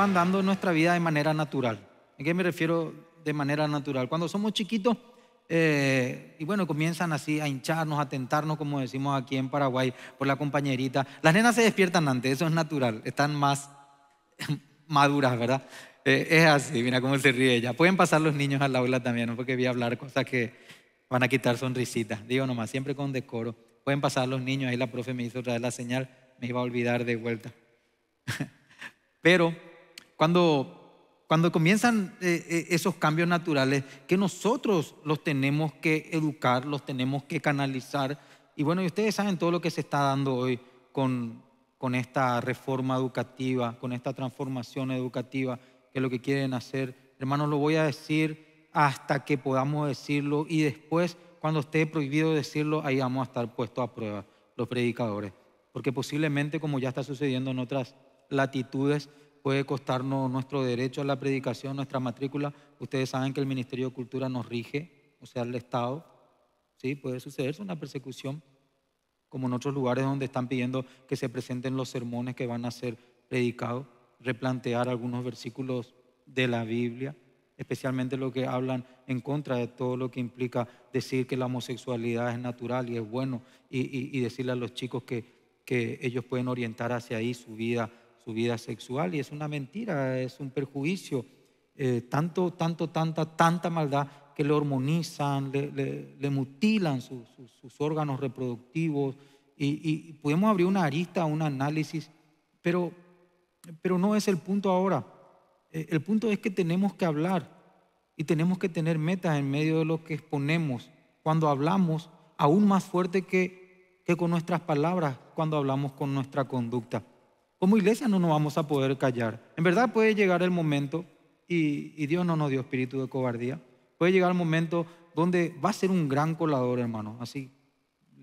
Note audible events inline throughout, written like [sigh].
van dando nuestra vida de manera natural. ¿A qué me refiero de manera natural? Cuando somos chiquitos, eh, y bueno, comienzan así a hincharnos, a tentarnos, como decimos aquí en Paraguay, por la compañerita. Las nenas se despiertan antes, eso es natural, están más [laughs] maduras, ¿verdad? Eh, es así, mira cómo se ríe ella. Pueden pasar los niños al aula también, porque voy a hablar cosas que van a quitar sonrisitas. Digo nomás, siempre con decoro. Pueden pasar los niños, ahí la profe me hizo otra vez la señal, me iba a olvidar de vuelta. [laughs] Pero cuando, cuando comienzan eh, eh, esos cambios naturales, que nosotros los tenemos que educar, los tenemos que canalizar. Y bueno, y ustedes saben todo lo que se está dando hoy con, con esta reforma educativa, con esta transformación educativa, que es lo que quieren hacer. Hermanos, lo voy a decir hasta que podamos decirlo y después, cuando esté prohibido decirlo, ahí vamos a estar puestos a prueba los predicadores. Porque posiblemente, como ya está sucediendo en otras latitudes, puede costarnos nuestro derecho a la predicación, nuestra matrícula. Ustedes saben que el Ministerio de Cultura nos rige, o sea, el Estado. Sí, puede sucederse una persecución, como en otros lugares donde están pidiendo que se presenten los sermones que van a ser predicados, replantear algunos versículos de la Biblia, especialmente lo que hablan en contra de todo lo que implica decir que la homosexualidad es natural y es bueno, y, decirle a los chicos que, que ellos pueden orientar hacia ahí su vida su vida sexual y es una mentira, es un perjuicio. Eh, tanto, tanto, tanta, tanta maldad que le hormonizan, le, mutilan sus órganos reproductivos y, podemos abrir una arista, un análisis, pero, pero no es el punto ahora. Eh, el punto es que tenemos que hablar y tenemos que tener metas en medio de lo que exponemos. Cuando hablamos, aún más fuerte que, que con nuestras palabras, cuando hablamos con nuestra conducta. Como iglesia no nos vamos a poder callar. En verdad puede llegar el momento, y, Dios no nos dio espíritu de cobardía, puede llegar el momento donde va a ser un gran colador, hermano. Así,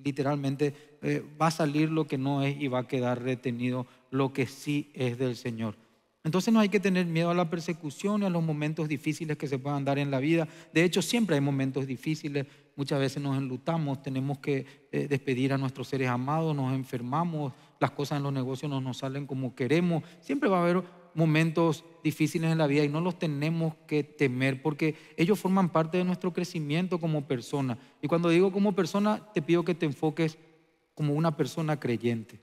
literalmente, eh, va a salir lo que no es y va a quedar retenido lo que sí es del Señor. Entonces no hay que tener miedo a la persecución y a los momentos difíciles que se puedan dar en la vida. De hecho, siempre hay momentos difíciles, muchas veces nos enlutamos, tenemos que eh, despedir a nuestros seres amados, nos enfermamos, las cosas en los negocios no nos salen como queremos. Siempre va a haber momentos difíciles en la vida y no los tenemos que temer porque ellos forman parte de nuestro crecimiento como persona. Y cuando digo como persona, te pido que te enfoques como una persona creyente.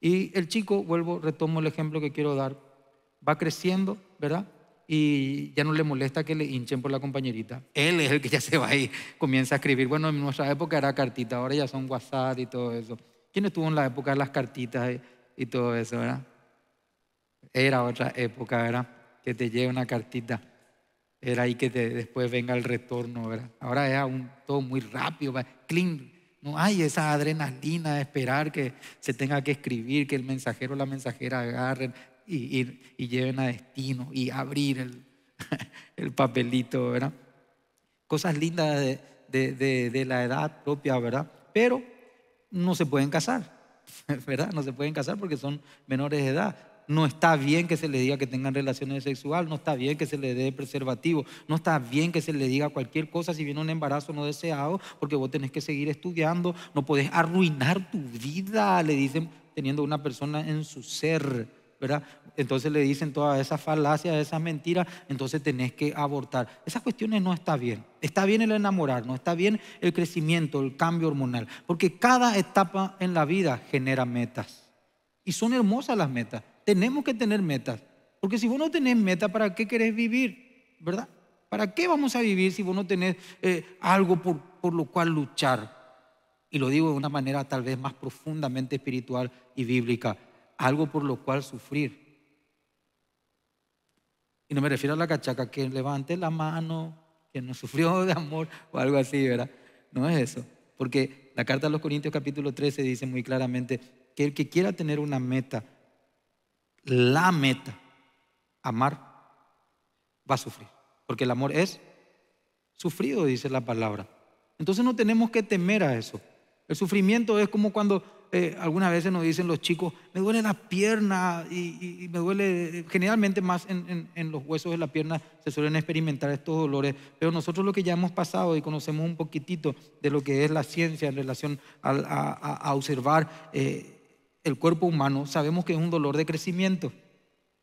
Y el chico, vuelvo, retomo el ejemplo que quiero dar, va creciendo, ¿verdad? y ya no le molesta que le hinchen por la compañerita. Él es el que ya se va y comienza a escribir. Bueno, en nuestra época era cartita, ahora ya son WhatsApp y todo eso. ¿Quién estuvo en la época de las cartitas y, todo eso, verdad? Era otra época, ¿verdad? Que te lleve una cartita. Era ahí que después venga el retorno, ¿verdad? Ahora es aún todo muy rápido, clean. No hay esa adrenalina de esperar que se tenga que escribir, que el mensajero o la mensajera agarren, y, y, lleven a destino y abrir el, [laughs] papelito, ¿verdad? Cosas lindas de, de, la edad propia, ¿verdad? Pero no se pueden casar, [laughs] ¿verdad? No se pueden casar porque son menores de edad. No está bien que se les diga que tengan relaciones sexuales, no está bien que se les dé preservativo, no está bien que se les diga cualquier cosa si viene un embarazo no deseado, porque vos tenés que seguir estudiando, no podés arruinar tu vida, le dicen teniendo una persona en su ser. ¿verdad? Entonces le dicen todas esas falacias, esas mentiras, entonces tenés que abortar. Esas cuestiones no está bien. Está bien el enamorar, no está bien el crecimiento, el cambio hormonal, porque cada etapa en la vida genera metas. Y son hermosas las metas. Tenemos que tener metas, porque si vos no tenés metas, ¿para qué querés vivir? ¿Verdad? ¿Para qué vamos a vivir si vos no tenés eh, algo por lo cual luchar? Y lo digo de una manera tal vez más profundamente espiritual y bíblica algo por lo cual sufrir. Y no me refiero a la cachaca que levante la mano, que no [laughs] sufrió de amor o algo así, ¿verdad? No es eso. Porque la carta a los Corintios capítulo 13 dice muy claramente que el que quiera tener una meta, la meta, amar, va a sufrir. Porque el amor es sufrido, dice la palabra. Entonces no tenemos que temer a eso. El sufrimiento es como cuando eh, algunas veces nos dicen los chicos, me duele la pierna y, me duele, eh, generalmente más en, los huesos de la pierna se suelen experimentar estos dolores, pero nosotros lo que ya hemos pasado y conocemos un poquitito de lo que es la ciencia en relación a, observar eh, el cuerpo humano, sabemos que es un dolor de crecimiento.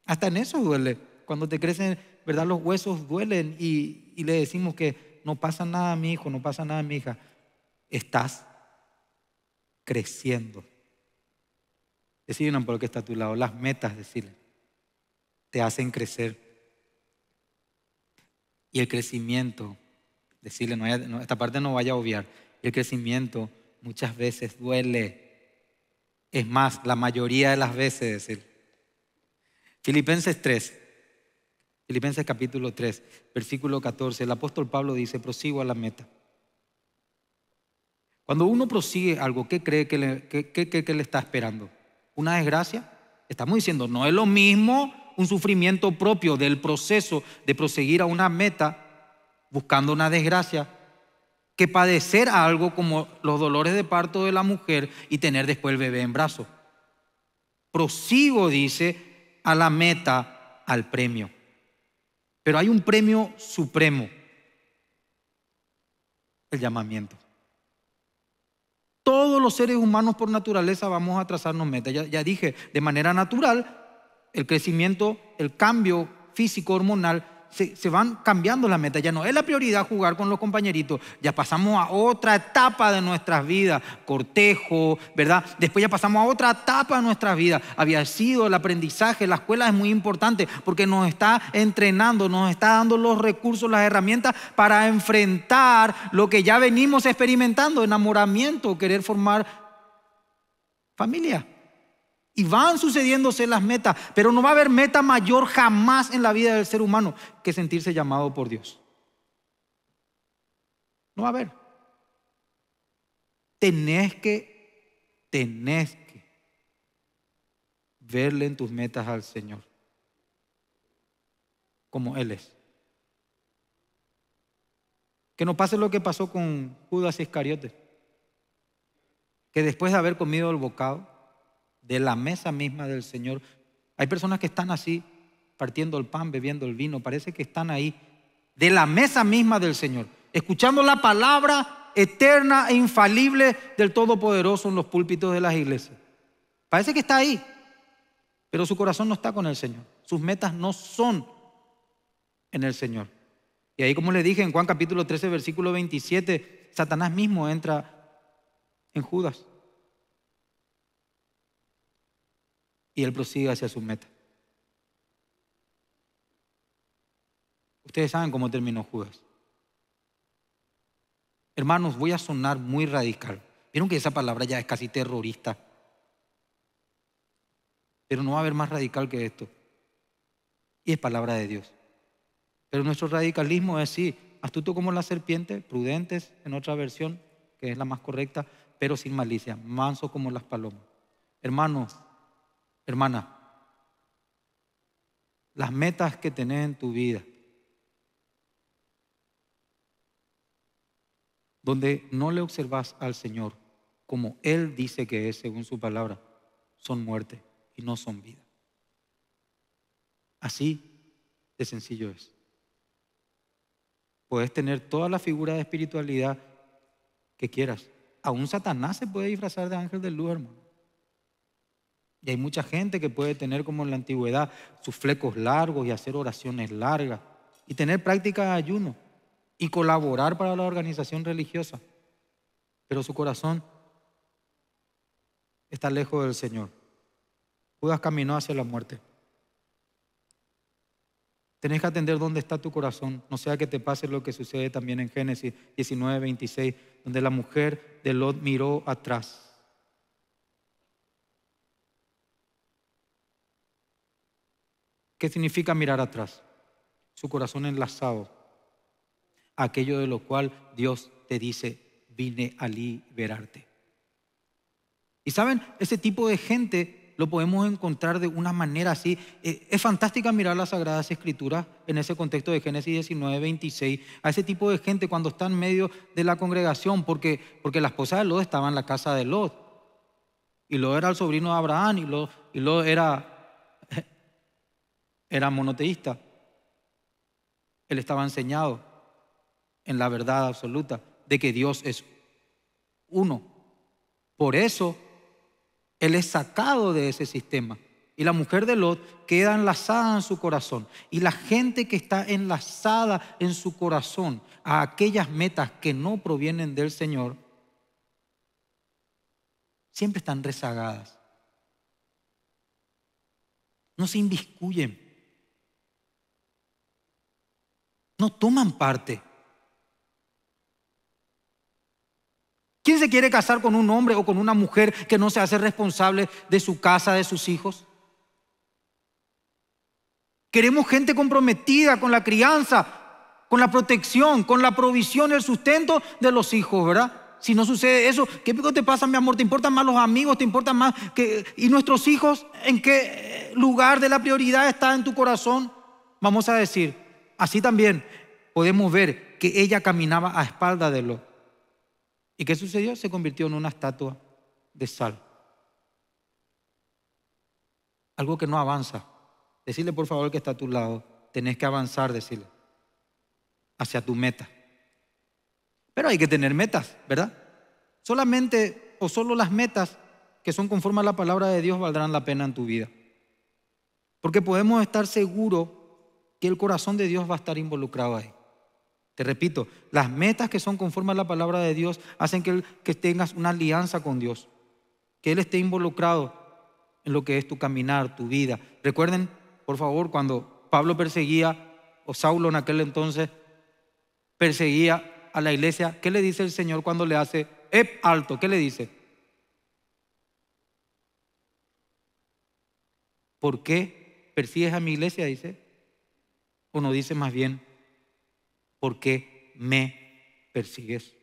Hasta en eso duele. Cuando te crecen, ¿verdad? Los huesos duelen y, y le decimos que no pasa nada a mi hijo, no pasa nada a mi hija. Estás creciendo. Decirle por lo que está a tu lado, las metas, decirle, te hacen crecer. Y el crecimiento, decirle, no, esta parte no vaya a obviar, el crecimiento muchas veces duele. Es más, la mayoría de las veces, decir. Filipenses 3, Filipenses capítulo 3, versículo 14, el apóstol Pablo dice, prosigo a la meta cuando uno prosigue algo, ¿qué cree que le, está esperando? ¿Una desgracia? Estamos diciendo, no es lo mismo un sufrimiento propio del proceso de proseguir a una meta buscando una desgracia que padecer algo como los dolores de parto de la mujer y tener después el bebé en brazos. Prosigo, dice, a la meta, al premio. Pero hay un premio supremo, el llamamiento seres humanos por naturaleza vamos a trazarnos metas. Ya, ya dije, de manera natural, el crecimiento, el cambio físico hormonal se, van cambiando las metas. Ya no es la prioridad jugar con los compañeritos, ya pasamos a otra etapa de nuestras vidas, cortejo, ¿verdad? Después ya pasamos a otra etapa de nuestras vidas. Había sido el aprendizaje, la escuela es muy importante porque nos está entrenando, nos está dando los recursos, las herramientas para enfrentar lo que ya venimos experimentando, enamoramiento, querer formar familia. Y van sucediéndose las metas, pero no va a haber meta mayor jamás en la vida del ser humano que sentirse llamado por Dios. No va a haber. Tenés que, tenés que verle en tus metas al Señor, como Él es. Que no pase lo que pasó con Judas Iscariote, que después de haber comido el bocado, de la mesa misma del Señor. Hay personas que están así, partiendo el pan, bebiendo el vino, parece que están ahí, de la mesa misma del Señor, escuchando la palabra eterna e infalible del Todopoderoso en los púlpitos de las iglesias. Parece que está ahí, pero su corazón no está con el Señor. Sus metas no son en el Señor. Y ahí, como le dije en Juan capítulo 13, versículo 27, Satanás mismo entra en Judas. y él prosigue hacia su meta. Ustedes saben cómo terminó Judas. Hermanos, voy a sonar muy radical. Vieron que esa palabra ya es casi terrorista. Pero no va a haber más radical que esto. Y es palabra de Dios. Pero nuestro radicalismo es así, astuto como la serpiente, prudentes en otra versión, que es la más correcta, pero sin malicia, manso como las palomas. Hermanos, hermana, las metas que tenés en tu vida, donde no le observas al Señor como Él dice que es, según su palabra, son muerte y no son vida. Así de sencillo es. Puedes tener toda la figura de espiritualidad que quieras. Aún Satanás se puede disfrazar de ángel de luz, hermano. Y hay mucha gente que puede tener como en la antigüedad sus flecos largos y hacer oraciones largas y tener prácticas de ayuno y colaborar para la organización religiosa. Pero su corazón está lejos del Señor. Judas caminó hacia la muerte. Tenés que atender dónde está tu corazón, no sea que te pase lo que sucede también en Génesis 19, 26, donde la mujer de Lot miró atrás ¿Qué significa mirar atrás? Su corazón enlazado. Aquello de lo cual Dios te dice, vine a liberarte. Y saben, ese tipo de gente lo podemos encontrar de una manera así. Eh, es fantástica mirar las Sagradas Escrituras en ese contexto de Génesis 19, 26. A ese tipo de gente cuando está en medio de la congregación, porque, porque la esposa de Lot estaba en la casa de Lot. Y Lot era el sobrino de Abraham, y Lot, y era era monoteísta. Él estaba enseñado en la verdad absoluta de que Dios es uno. Por eso él es sacado de ese sistema. Y la mujer de Lot queda enlazada en su corazón. Y la gente que está enlazada en su corazón a aquellas metas que no provienen del Señor, siempre están rezagadas. No se indiscuyen no toman parte. ¿Quién se quiere casar con un hombre o con una mujer que no se hace responsable de su casa, de sus hijos? Queremos gente comprometida con la crianza, con la protección, con la provisión el sustento de los hijos, ¿verdad? Si no sucede eso, ¿qué pico te pasa, mi amor? ¿Te importan más los amigos? ¿Te importan más que... ¿Y nuestros hijos? ¿En qué lugar de la prioridad está en tu corazón? Vamos a decir, Así también podemos ver que ella caminaba a espalda de lo ¿Y qué sucedió? Se convirtió en una estatua de sal. Algo que no avanza. Decirle por favor que está a tu lado. Tenés que avanzar, decirle. Hacia tu meta. Pero hay que tener metas, ¿verdad? Solamente o solo las metas que son conforme a la palabra de Dios valdrán la pena en tu vida. Porque podemos estar seguros que el corazón de Dios va a estar involucrado ahí. Te repito, las metas que son conforme a la palabra de Dios hacen que, que tengas una alianza con Dios, que Él esté involucrado en lo que es tu caminar, tu vida. Recuerden, por favor, cuando Pablo perseguía, o Saulo en aquel entonces, perseguía a la iglesia, ¿qué le dice el Señor cuando le hace, ep, alto, ¿qué le dice? ¿Por qué persigues a mi iglesia? Dice, dice más bien, ¿por qué me persigues?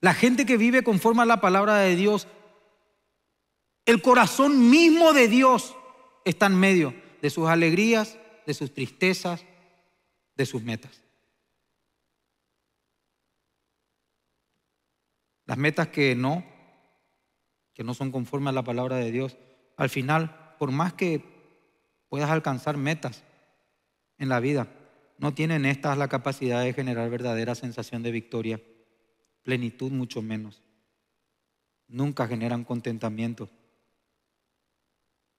La gente que vive conforme a la palabra de Dios, el corazón mismo de Dios está en medio de sus alegrías, de sus tristezas, de sus metas. Las metas que no, que no son conformes a la palabra de Dios, al final, por más que puedas alcanzar metas en la vida. No tienen estas la capacidad de generar verdadera sensación de victoria, plenitud mucho menos. Nunca generan contentamiento,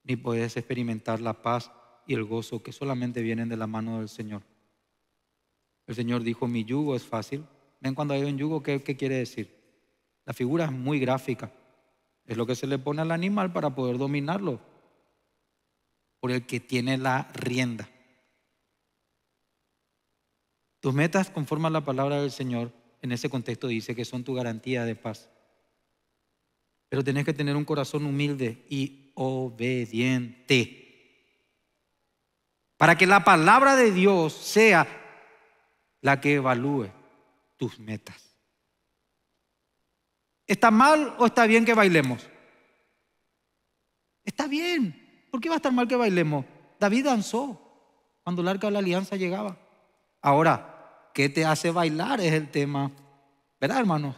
ni puedes experimentar la paz y el gozo que solamente vienen de la mano del Señor. El Señor dijo, mi yugo es fácil. Ven cuando hay un yugo, ¿qué, qué quiere decir? La figura es muy gráfica. Es lo que se le pone al animal para poder dominarlo por el que tiene la rienda. Tus metas, conforman la palabra del Señor, en ese contexto dice que son tu garantía de paz. Pero tenés que tener un corazón humilde y obediente. Para que la palabra de Dios sea la que evalúe tus metas. ¿Está mal o está bien que bailemos? Está bien. ¿Por qué va a estar mal que bailemos? David danzó cuando el arca de la alianza llegaba. Ahora, ¿qué te hace bailar? Es el tema. ¿Verdad, hermanos?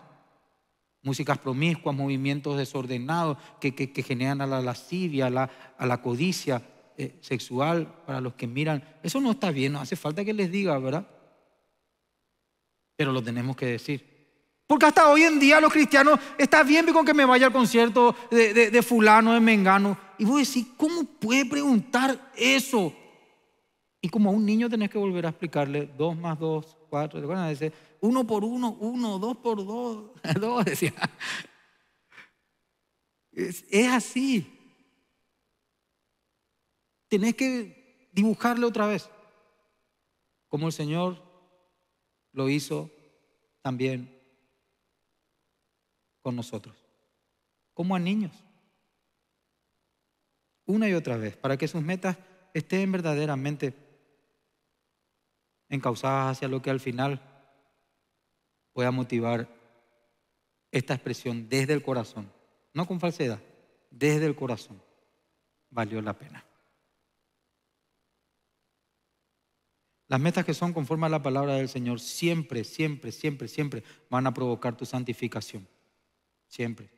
Músicas promiscuas, movimientos desordenados que, generan a la lascivia, a la, codicia eh, sexual para los que miran. Eso no está bien, no hace falta que les diga, ¿verdad? Pero lo tenemos que decir. Porque hasta hoy en día los cristianos, está bien con que me vaya al concierto de fulano, de mengano. Y vos decís, ¿cómo puede preguntar eso? Y como a un niño tenés que volver a explicarle dos más dos, cuatro, ¿te acuerdas? uno por uno, uno, dos por dos, [laughs] dos, decía. es así. Tenés que dibujarle otra vez, como el Señor lo hizo también con nosotros, como a niños una y otra vez, para que sus metas estén verdaderamente encauzadas hacia lo que al final pueda motivar esta expresión desde el corazón, no con falsedad, desde el corazón. Valió la pena. Las metas que son conforme a la palabra del Señor siempre, siempre, siempre, siempre van a provocar tu santificación. Siempre.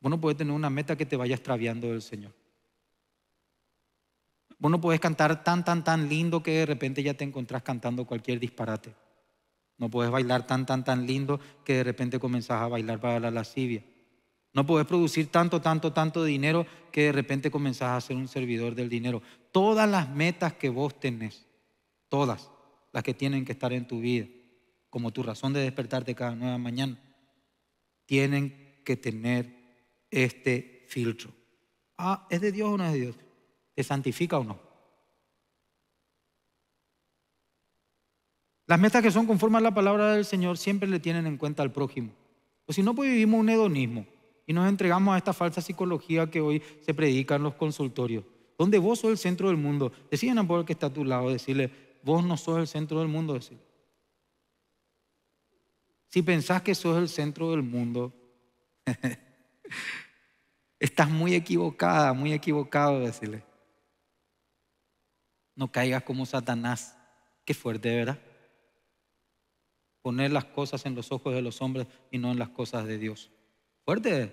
Vos no podés tener una meta que te vaya extraviando del Señor. Vos no podés cantar tan, tan, tan lindo que de repente ya te encontrás cantando cualquier disparate. No podés bailar tan, tan, tan lindo que de repente comenzás a bailar para la lascivia. No podés producir tanto, tanto, tanto dinero que de repente comenzás a ser un servidor del dinero. Todas las metas que vos tenés, todas las que tienen que estar en tu vida, como tu razón de despertarte cada nueva mañana, tienen que tener este filtro. Ah, ¿es de Dios o no es de Dios? ¿Te santifica o no? Las metas que son conformes a la palabra del Señor siempre le tienen en cuenta al prójimo. O pues si no, pues vivimos un hedonismo y nos entregamos a esta falsa psicología que hoy se predica en los consultorios, donde vos sos el centro del mundo. Deciden a un que está a tu lado, decirle, vos no sos el centro del mundo, decirle. Si pensás que sos el centro del mundo, [laughs] estás muy equivocada, muy equivocado, decirle. No caigas como Satanás. Qué fuerte, ¿verdad? Poner las cosas en los ojos de los hombres y no en las cosas de Dios. Fuerte.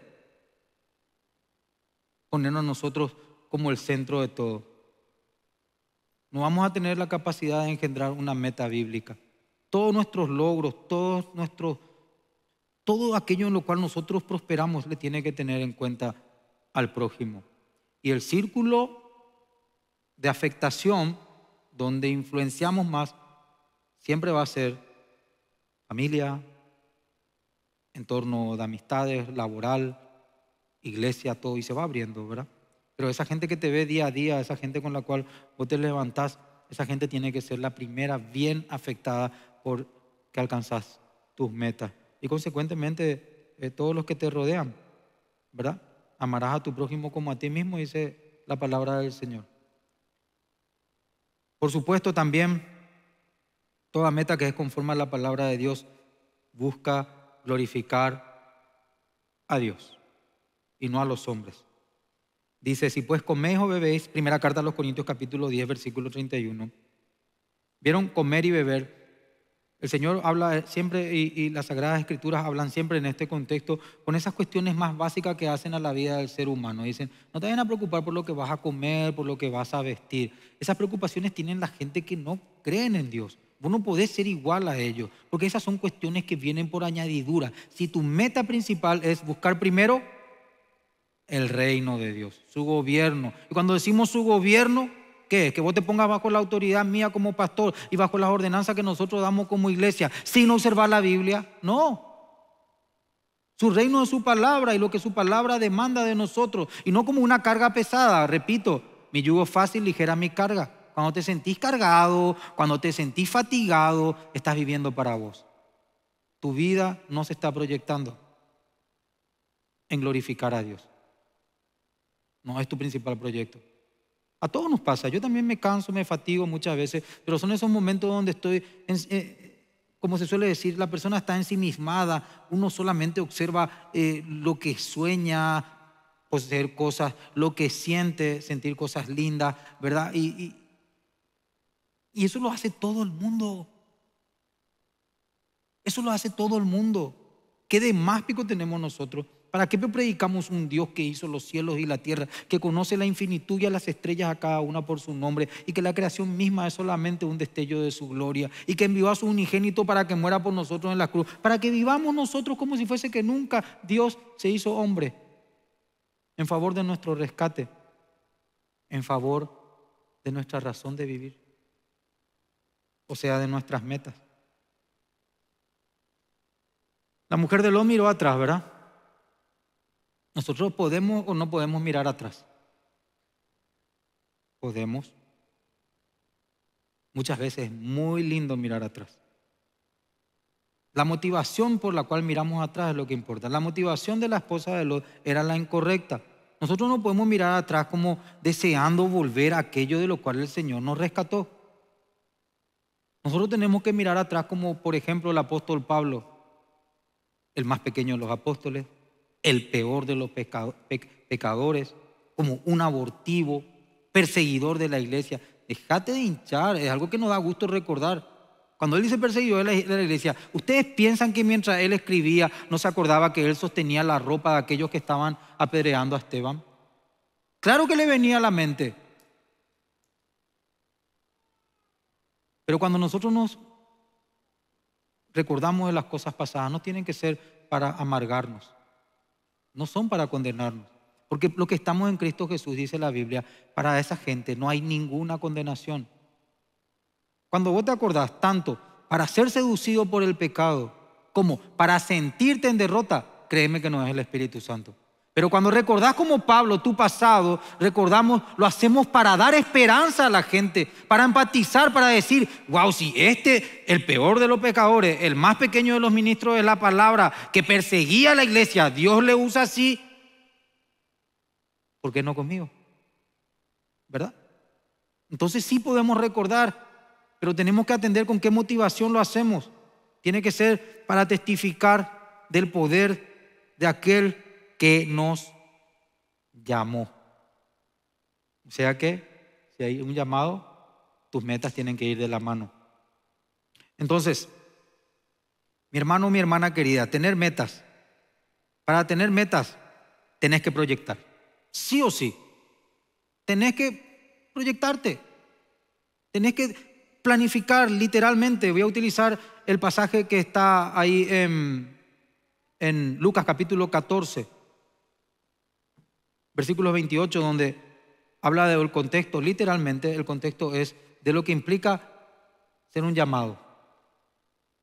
Ponernos nosotros como el centro de todo. No vamos a tener la capacidad de engendrar una meta bíblica. Todos nuestros logros, todos nuestros, todo aquello en lo cual nosotros prosperamos le tiene que tener en cuenta al prójimo. Y el círculo de afectación donde influenciamos más, siempre va a ser familia, entorno de amistades, laboral, iglesia, todo, y se va abriendo, ¿verdad? Pero esa gente que te ve día a día, esa gente con la cual vos te levantás, esa gente tiene que ser la primera bien afectada por que alcanzás tus metas. Y consecuentemente, eh, todos los que te rodean, ¿verdad? Amarás a tu prójimo como a ti mismo, dice la palabra del Señor. Por supuesto también, toda meta que es conforme a la palabra de Dios busca glorificar a Dios y no a los hombres. Dice, si pues coméis o bebéis, primera carta a los Corintios capítulo 10, versículo 31, vieron comer y beber el Señor habla siempre y, las Sagradas Escrituras hablan siempre en este contexto con esas cuestiones más básicas que hacen a la vida del ser humano. Dicen, no te vayan a preocupar por lo que vas a comer, por lo que vas a vestir. Esas preocupaciones tienen la gente que no creen en Dios. Vos no podés ser igual a ellos, porque esas son cuestiones que vienen por añadidura. Si tu meta principal es buscar primero el reino de Dios, su gobierno. Y cuando decimos su gobierno, ¿Qué? Que vos te pongas bajo la autoridad mía como pastor y bajo las ordenanzas que nosotros damos como iglesia sin observar la Biblia. No. Su reino es su palabra y lo que su palabra demanda de nosotros. Y no como una carga pesada, repito, mi yugo es fácil, ligera mi carga. Cuando te sentís cargado, cuando te sentís fatigado, estás viviendo para vos. Tu vida no se está proyectando en glorificar a Dios. No es tu principal proyecto. A todos nos pasa, yo también me canso, me fatigo muchas veces, pero son esos momentos donde estoy, eh, como se suele decir, la persona está ensimismada, uno solamente observa eh, lo que sueña, poseer cosas, lo que siente, sentir cosas lindas, ¿verdad? Y, eso lo hace todo el mundo. Eso lo hace todo el mundo. ¿Qué de más pico tenemos nosotros? ¿Para qué predicamos un Dios que hizo los cielos y la tierra, que conoce la infinitud y a las estrellas a cada una por su nombre, y que la creación misma es solamente un destello de su gloria, y que envió a su unigénito para que muera por nosotros en la cruz, para que vivamos nosotros como si fuese que nunca Dios se hizo hombre, en favor de nuestro rescate, en favor de nuestra razón de vivir, o sea, de nuestras metas? La mujer de Ló miró atrás, ¿verdad? Nosotros podemos o no podemos mirar atrás. Podemos. Muchas veces es muy lindo mirar atrás. La motivación por la cual miramos atrás es lo que importa. La motivación de la esposa de Lot era la incorrecta. Nosotros no podemos mirar atrás como deseando volver a aquello de lo cual el Señor nos rescató. Nosotros tenemos que mirar atrás como, por ejemplo, el apóstol Pablo, el más pequeño de los apóstoles, el peor de los pecadores, como un abortivo, perseguidor de la iglesia. Dejate de hinchar, es algo que nos da gusto recordar. Cuando él dice perseguidor de la iglesia, ¿ustedes piensan que mientras él escribía no se acordaba que él sostenía la ropa de aquellos que estaban apedreando a Esteban? Claro que le venía a la mente. Pero cuando nosotros nos recordamos de las cosas pasadas, no tienen que ser para amargarnos no son para condenarnos. Porque lo que estamos en Cristo Jesús, dice la Biblia, para esa gente no hay ninguna condenación. Cuando vos te acordás tanto para ser seducido por el pecado como para sentirte en derrota, créeme que no es el Espíritu Santo. Pero cuando recordás como Pablo tu pasado, recordamos, lo hacemos para dar esperanza a la gente, para empatizar, para decir, wow, si este, el peor de los pecadores, el más pequeño de los ministros de la palabra, que perseguía a la iglesia, Dios le usa así, ¿por qué no conmigo? ¿Verdad? Entonces sí podemos recordar, pero tenemos que atender con qué motivación lo hacemos. Tiene que ser para testificar del poder de aquel que nos llamó. O sea que, si hay un llamado, tus metas tienen que ir de la mano. Entonces, mi hermano, mi hermana querida, tener metas. Para tener metas, tenés que proyectar. Sí o sí. Tenés que proyectarte. Tenés que planificar literalmente. Voy a utilizar el pasaje que está ahí en, en Lucas capítulo 14 versículo 28, donde habla del contexto, literalmente el contexto es de lo que implica ser un llamado,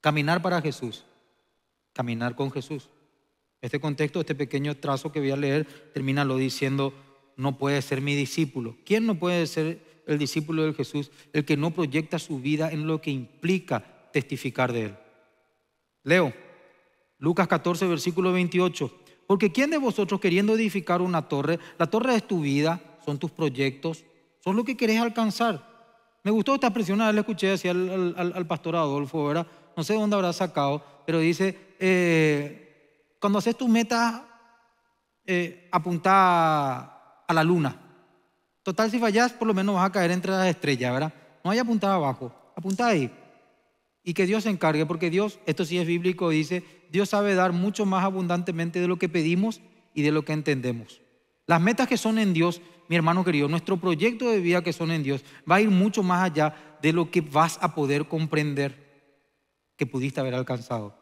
caminar para Jesús, caminar con Jesús. Este contexto, este pequeño trazo que voy a leer, termina lo diciendo, no puede ser mi discípulo. ¿Quién no puede ser el discípulo de Jesús? El que no proyecta su vida en lo que implica testificar de él. Leo, Lucas 14, versículo 28. Porque ¿quién de vosotros queriendo edificar una torre, la torre es tu vida, son tus proyectos, son lo que querés alcanzar? Me gustó esta expresión, la escuché decir al, pastor Adolfo, ¿verdad? No sé de dónde habrá sacado, pero dice, eh, cuando haces tus metas, eh, apunta a la luna. Total, si fallas, por lo menos vas a caer entre las estrellas, ¿verdad? No hay apuntada abajo, apunta ahí y que Dios se encargue, porque Dios, esto sí es bíblico, dice, Dios sabe dar mucho más abundantemente de lo que pedimos y de lo que entendemos. Las metas que son en Dios, mi hermano querido, nuestro proyecto de vida que son en Dios, va a ir mucho más allá de lo que vas a poder comprender que pudiste haber alcanzado.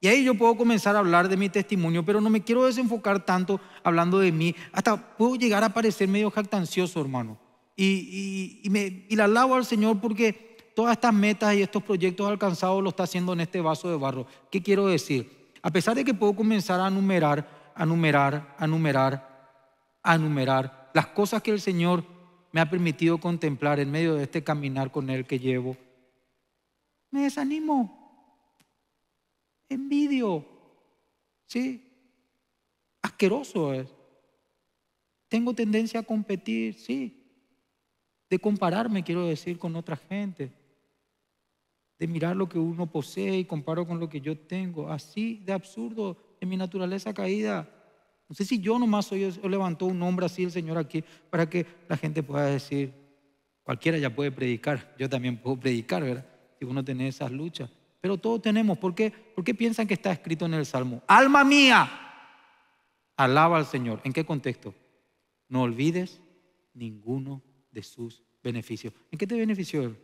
Y ahí yo puedo comenzar a hablar de mi testimonio, pero no me quiero desenfocar tanto hablando de mí. Hasta puedo llegar a parecer medio jactancioso, hermano. Y, me, y la alabo al Señor porque todas estas metas y estos proyectos alcanzados lo está haciendo en este vaso de barro. ¿Qué quiero decir? A pesar de que puedo comenzar a numerar, a numerar, a numerar, a numerar las cosas que el Señor me ha permitido contemplar en medio de este caminar con Él que llevo, me desanimo, envidio, ¿sí? Asqueroso es. Tengo tendencia a competir, sí, de compararme, quiero decir, con otra gente de mirar lo que uno posee y comparo con lo que yo tengo. Así de absurdo en mi naturaleza caída. No sé si yo nomás soy, yo levantó un nombre así el Señor aquí para que la gente pueda decir, cualquiera ya puede predicar, yo también puedo predicar, ¿verdad? Si uno tiene esas luchas. Pero todos tenemos, ¿por qué? ¿Por qué piensan que está escrito en el Salmo? Alma mía, alaba al Señor. ¿En qué contexto? No olvides ninguno de sus beneficios. ¿En qué te benefició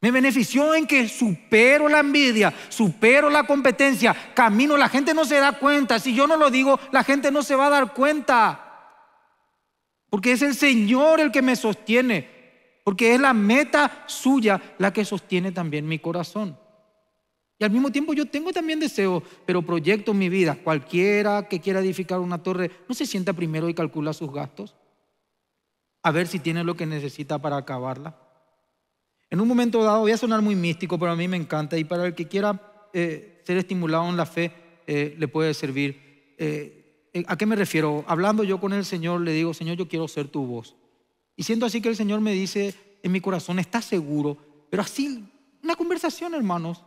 me benefició en que supero la envidia, supero la competencia, camino, la gente no se da cuenta. Si yo no lo digo, la gente no se va a dar cuenta. Porque es el Señor el que me sostiene. Porque es la meta suya la que sostiene también mi corazón. Y al mismo tiempo yo tengo también deseo, pero proyecto mi vida. Cualquiera que quiera edificar una torre, no se sienta primero y calcula sus gastos. A ver si tiene lo que necesita para acabarla. En un momento dado, voy a sonar muy místico, pero a mí me encanta y para el que quiera eh, ser estimulado en la fe, eh, le puede servir. Eh, ¿A qué me refiero? Hablando yo con el Señor, le digo, Señor, yo quiero ser tu voz. Y siento así que el Señor me dice en mi corazón, ¿estás seguro? Pero así, una conversación, hermanos.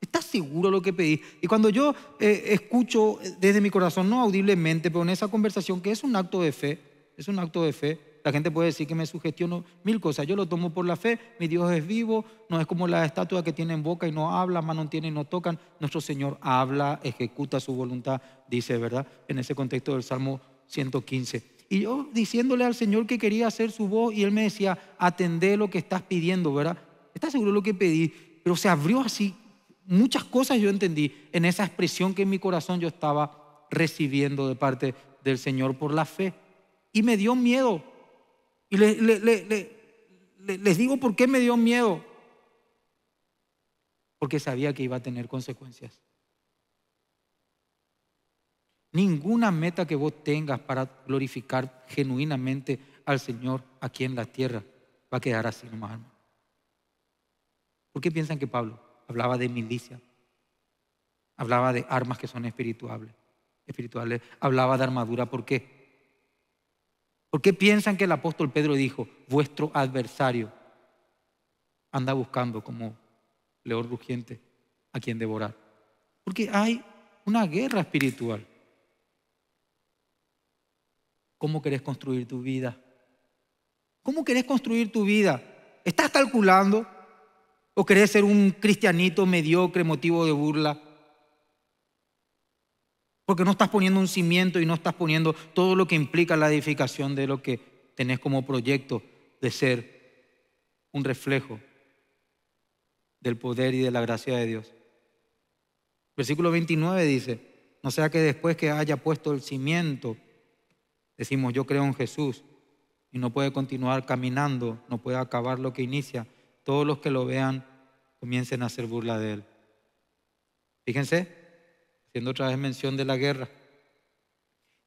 ¿Estás seguro lo que pedí? Y cuando yo escucho desde mi corazón, no audiblemente, pero en esa conversación, que es un acto de fe, es un acto de fe, la gente puede decir que me sugestiono mil cosas. Yo lo tomo por la fe, mi Dios es vivo, no es como la estatua que tiene en boca y no habla, mano tiene y no tocan. Nuestro Señor habla, ejecuta su voluntad, dice, ¿verdad? En ese contexto del Salmo 115. Y yo diciéndole al Señor que quería hacer su voz y él me decía, atendé lo que estás pidiendo, ¿verdad? ¿Estás seguro de lo que pedí? Pero se abrió así. Muchas cosas yo entendí en esa expresión que en mi corazón yo estaba recibiendo de parte del Señor por la fe. Y me dio miedo y les digo por qué me dio miedo. Porque sabía que iba a tener consecuencias. Ninguna meta que vos tengas para glorificar genuinamente al Señor aquí en la tierra va a quedar así nomás, hermano. ¿Por qué piensan que Pablo hablaba de milicia? Hablaba de armas que son espirituales. espirituales. Hablaba de armadura. ¿Por qué? ¿Por qué piensan que el apóstol Pedro dijo, vuestro adversario anda buscando como león rugiente a quien devorar? Porque hay una guerra espiritual. ¿Cómo querés construir tu vida? ¿Cómo querés construir tu vida? ¿Estás calculando? ¿O querés ser un cristianito mediocre, motivo de burla? Porque no estás poniendo un cimiento y no estás poniendo todo lo que implica la edificación de lo que tenés como proyecto de ser un reflejo del poder y de la gracia de Dios. Versículo 29 dice, no sea que después que haya puesto el cimiento, decimos yo creo en Jesús y no puede continuar caminando, no puede acabar lo que inicia, todos los que lo vean comiencen a hacer burla de él. Fíjense, haciendo otra vez mención de la guerra,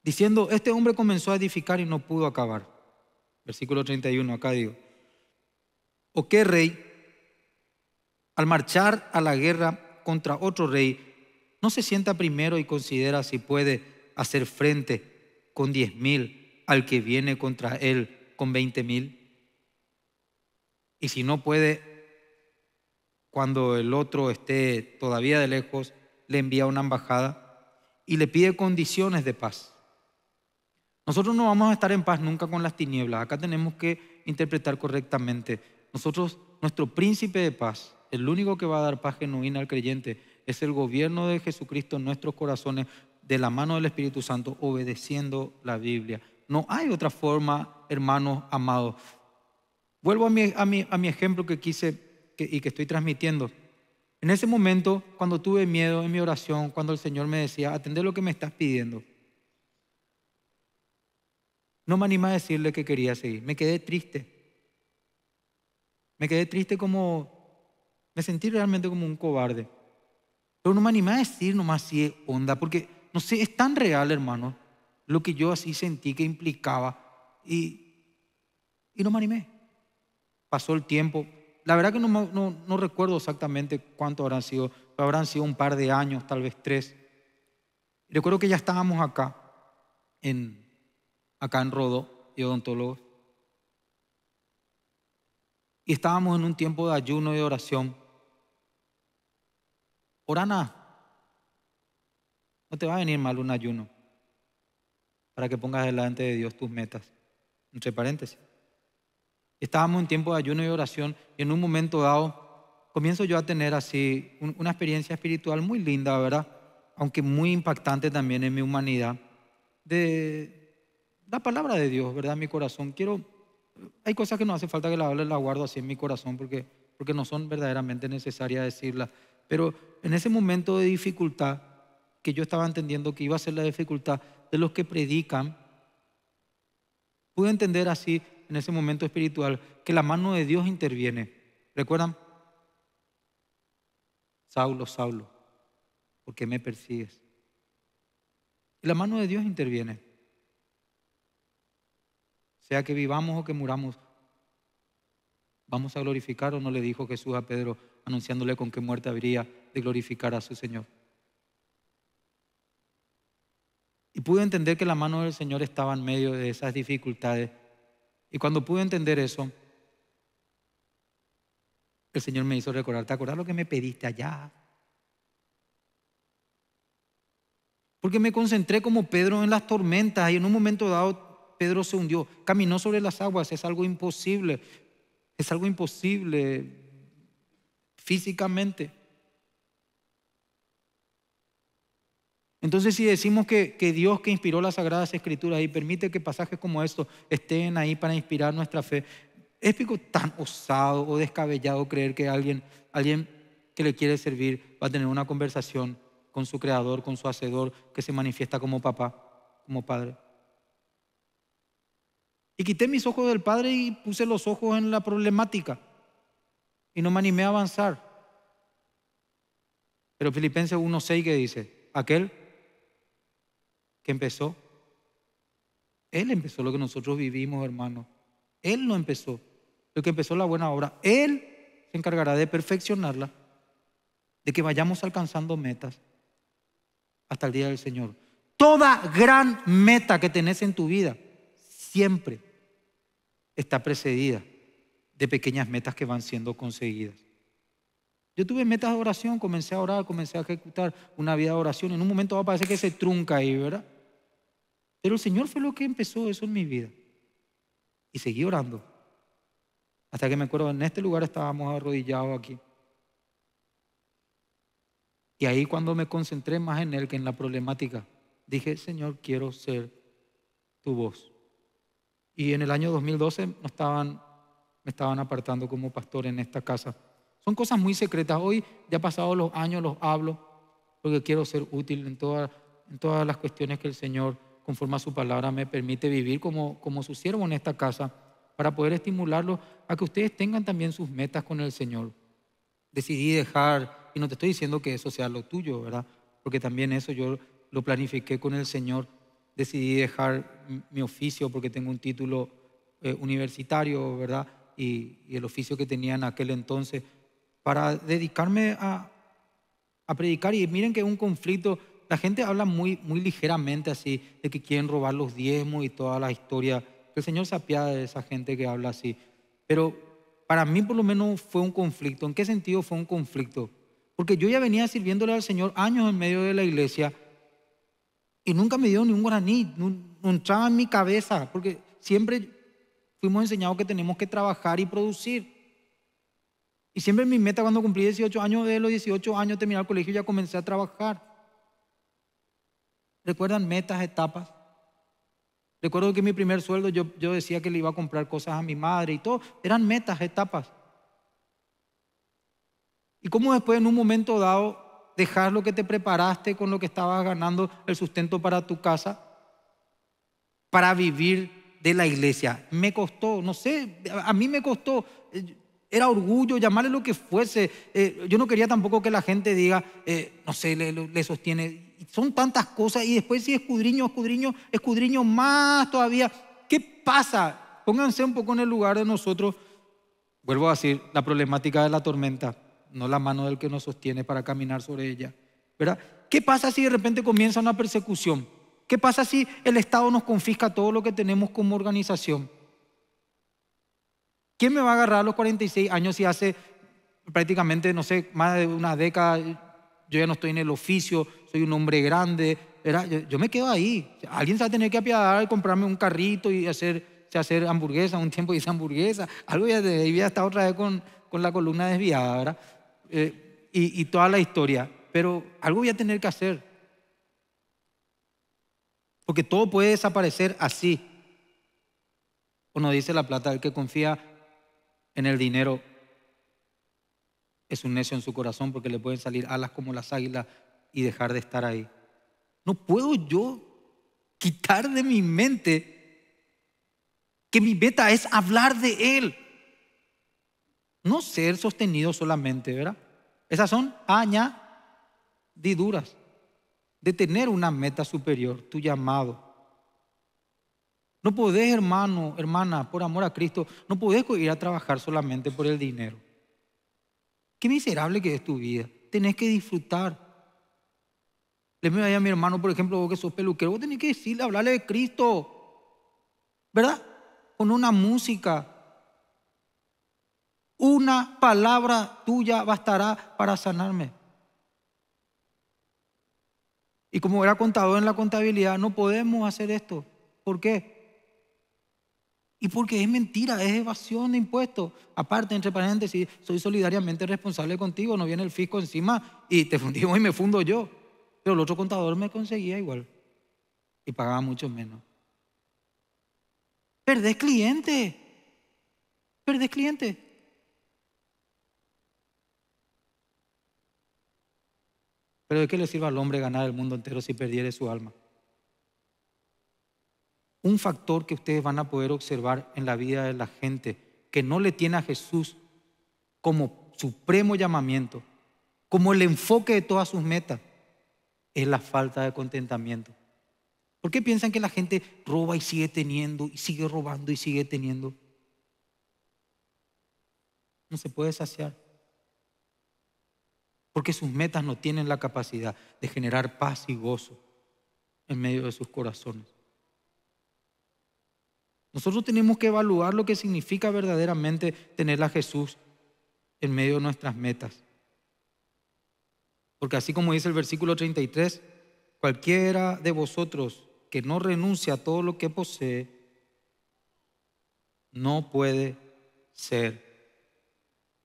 diciendo, este hombre comenzó a edificar y no pudo acabar. Versículo 31, acá digo, ¿o qué rey, al marchar a la guerra contra otro rey, no se sienta primero y considera si puede hacer frente con diez mil al que viene contra él con 20.000? Y si no puede, cuando el otro esté todavía de lejos, le envía una embajada y le pide condiciones de paz. Nosotros no vamos a estar en paz nunca con las tinieblas. Acá tenemos que interpretar correctamente. Nosotros, nuestro príncipe de paz, el único que va a dar paz genuina al creyente, es el gobierno de Jesucristo en nuestros corazones, de la mano del Espíritu Santo, obedeciendo la Biblia. No hay otra forma, hermanos amados. Vuelvo a mi, a a mi ejemplo que quise y que estoy transmitiendo. En ese momento, cuando tuve miedo en mi oración, cuando el Señor me decía, atender lo que me estás pidiendo, no me animé a decirle que quería seguir. Me quedé triste. Me quedé triste como... Me sentí realmente como un cobarde. Pero no me animé a decir nomás si es onda, porque no sé, es tan real, hermano, lo que yo así sentí que implicaba. Y, y no me animé. Pasó el tiempo, la verdad que no, recuerdo exactamente cuánto habrán sido, pero habrán sido un par de años, tal vez tres. Recuerdo que ya estábamos acá, en, acá en Rodo, y odontólogos. Y estábamos en un tiempo de ayuno y oración. Orana, no te va a venir mal un ayuno para que pongas delante de Dios tus metas. Entre paréntesis. Estábamos en tiempo de ayuno y oración y en un momento dado comienzo yo a tener así una experiencia espiritual muy linda, ¿verdad? Aunque muy impactante también en mi humanidad, de la palabra de Dios, ¿verdad? En mi corazón. Quiero, hay cosas que no hace falta que la hable, la guardo así en mi corazón porque, porque no son verdaderamente necesarias decirlas. Pero en ese momento de dificultad, que yo estaba entendiendo que iba a ser la dificultad de los que predican, pude entender así en ese momento espiritual, que la mano de Dios interviene. ¿Recuerdan? Saulo, Saulo, ¿por qué me persigues? Y la mano de Dios interviene. Sea que vivamos o que muramos, vamos a glorificar o no le dijo Jesús a Pedro, anunciándole con qué muerte habría de glorificar a su Señor. Y pude entender que la mano del Señor estaba en medio de esas dificultades y cuando pude entender eso, el Señor me hizo recordar, ¿te acordás lo que me pediste allá? Porque me concentré como Pedro en las tormentas y en un momento dado Pedro se hundió, caminó sobre las aguas, es algo imposible, es algo imposible físicamente. Entonces, si decimos que, Dios que inspiró las Sagradas Escrituras y permite que pasajes como estos estén ahí para inspirar nuestra fe, es pico tan osado o descabellado creer que alguien, alguien que le quiere servir va a tener una conversación con su creador, con su hacedor, que se manifiesta como papá, como padre. Y quité mis ojos del padre y puse los ojos en la problemática. Y no me animé a avanzar. Pero Filipenses 1.6 que dice, aquel que empezó. Él empezó lo que nosotros vivimos, hermano. Él no empezó. Lo que empezó la buena obra, Él se encargará de perfeccionarla, de que vayamos alcanzando metas hasta el día del Señor. Toda gran meta que tenés en tu vida siempre está precedida de pequeñas metas que van siendo conseguidas. Yo tuve metas de oración, comencé a orar, comencé a ejecutar una vida de oración. En un momento va a parecer que se trunca ahí, ¿verdad? Pero el Señor fue lo que empezó eso en mi vida. Y seguí orando. Hasta que me acuerdo, en este lugar estábamos arrodillados aquí. Y ahí cuando me concentré más en Él que en la problemática, dije, Señor, quiero ser tu voz. Y en el año 2012 no estaban, me estaban apartando como pastor en esta casa. Son cosas muy secretas. Hoy ya pasados los años los hablo porque quiero ser útil en, en todas las cuestiones que el Señor conforme a su palabra, me permite vivir como, como su siervo en esta casa para poder estimularlo a que ustedes tengan también sus metas con el Señor. Decidí dejar, y no te estoy diciendo que eso sea lo tuyo, ¿verdad? Porque también eso yo lo planifiqué con el Señor. Decidí dejar mi oficio porque tengo un título eh, universitario, ¿verdad? Y, el oficio que tenía en aquel entonces, para dedicarme a, a predicar. Y miren que un conflicto la gente habla muy, muy ligeramente así de que quieren robar los diezmos y toda la historia. el Señor se apiada de esa gente que habla así. Pero para mí por lo menos fue un conflicto. ¿En qué sentido fue un conflicto? Porque yo ya venía sirviéndole al Señor años en medio de la iglesia y nunca me dio ni un guaraní, no, entraba en mi cabeza, porque siempre fuimos enseñados que tenemos que trabajar y producir. Y siempre mi meta cuando cumplí 18 años, de los 18 años terminar el colegio, ya comencé a trabajar. ¿Recuerdan metas, etapas? Recuerdo que mi primer sueldo yo, yo decía que le iba a comprar cosas a mi madre y todo. Eran metas, etapas. Y cómo después en un momento dado dejar lo que te preparaste con lo que estabas ganando, el sustento para tu casa, para vivir de la iglesia. Me costó, no sé, a mí me costó, era orgullo, llamarle lo que fuese. Eh, yo no quería tampoco que la gente diga, eh, no sé, le sostiene son tantas cosas y después si escudriño, escudriño, escudriño más todavía. ¿Qué pasa? Pónganse un poco en el lugar de nosotros. Vuelvo a decir, la problemática de la tormenta, no la mano del que nos sostiene para caminar sobre ella. ¿Verdad? ¿Qué pasa si de repente comienza una persecución? ¿Qué pasa si el Estado nos confisca todo lo que tenemos como organización? ¿Quién me va a agarrar a los 46 años si hace prácticamente, no sé, más de una década yo ya no estoy en el oficio, soy un hombre grande, era, yo, me quedo ahí. Alguien se va a tener que apiadar y comprarme un carrito y hacer, hacer hamburguesa, un tiempo hice hamburguesa, algo ya a estar otra vez con, con la columna desviada, eh, y, y toda la historia, pero algo voy a tener que hacer. Porque todo puede desaparecer así. O nos dice la plata, el que confía en el dinero es un necio en su corazón porque le pueden salir alas como las águilas y dejar de estar ahí. No puedo yo quitar de mi mente que mi meta es hablar de Él. No ser sostenido solamente, ¿verdad? Esas son añadiduras de tener una meta superior, tu llamado. No podés, hermano, hermana, por amor a Cristo, no podés ir a trabajar solamente por el dinero. Qué miserable que es tu vida. Tenés que disfrutar. Le a a mi hermano, por ejemplo, vos que sos peluquero, vos tenés que decirle, hablarle de Cristo. ¿Verdad? Con una música. Una palabra tuya bastará para sanarme. Y como era contador en la contabilidad, no podemos hacer esto. ¿Por qué? Y porque es mentira, es evasión de impuestos. Aparte, entre paréntesis, soy solidariamente responsable contigo, no viene el fisco encima y te fundimos y me fundo yo. Pero el otro contador me conseguía igual y pagaba mucho menos. Perdés cliente. Perdés cliente. Pero ¿de qué le sirve al hombre ganar el mundo entero si perdiere su alma? un factor que ustedes van a poder observar en la vida de la gente que no le tiene a Jesús como supremo llamamiento, como el enfoque de todas sus metas, es la falta de contentamiento. ¿Por qué piensan que la gente roba y sigue teniendo, y sigue robando y sigue teniendo? No se puede saciar. Porque sus metas no tienen la capacidad de generar paz y gozo en medio de sus corazones. Nosotros tenemos que evaluar lo que significa verdaderamente tener a Jesús en medio de nuestras metas. Porque así como dice el versículo 33, cualquiera de vosotros que no renuncie a todo lo que posee, no puede ser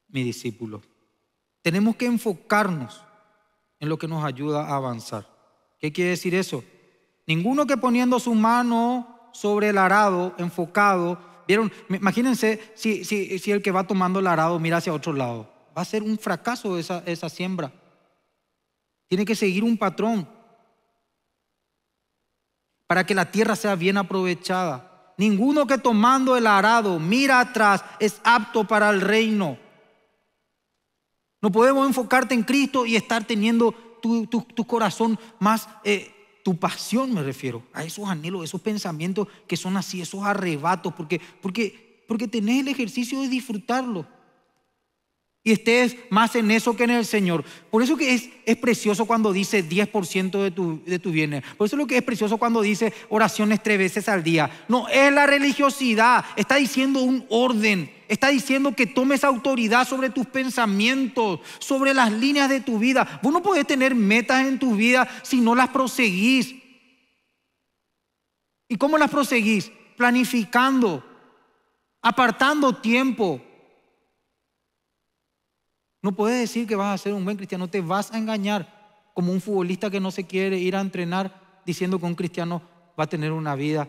mi discípulo. Tenemos que enfocarnos en lo que nos ayuda a avanzar. ¿Qué quiere decir eso? Ninguno que poniendo su mano sobre el arado, enfocado. ¿Vieron? Imagínense si, si, si el que va tomando el arado mira hacia otro lado. Va a ser un fracaso esa, esa siembra. Tiene que seguir un patrón para que la tierra sea bien aprovechada. Ninguno que tomando el arado mira atrás es apto para el reino. No podemos enfocarte en Cristo y estar teniendo tu, corazón más eh, tu pasión me refiero, a esos anhelos, esos pensamientos que son así, esos arrebatos, porque, porque, porque tenés el ejercicio de disfrutarlo y estés más en eso que en el Señor. Por eso que es, es precioso cuando dice 10% de tu, de tu bienes. Por eso lo que es precioso cuando dice oraciones tres veces al día. No, es la religiosidad. Está diciendo un orden. Está diciendo que tomes autoridad sobre tus pensamientos, sobre las líneas de tu vida. Vos no podés tener metas en tu vida si no las proseguís. ¿Y cómo las proseguís? Planificando, apartando tiempo, no puedes decir que vas a ser un buen cristiano, te vas a engañar como un futbolista que no se quiere ir a entrenar diciendo que un cristiano va a tener una vida,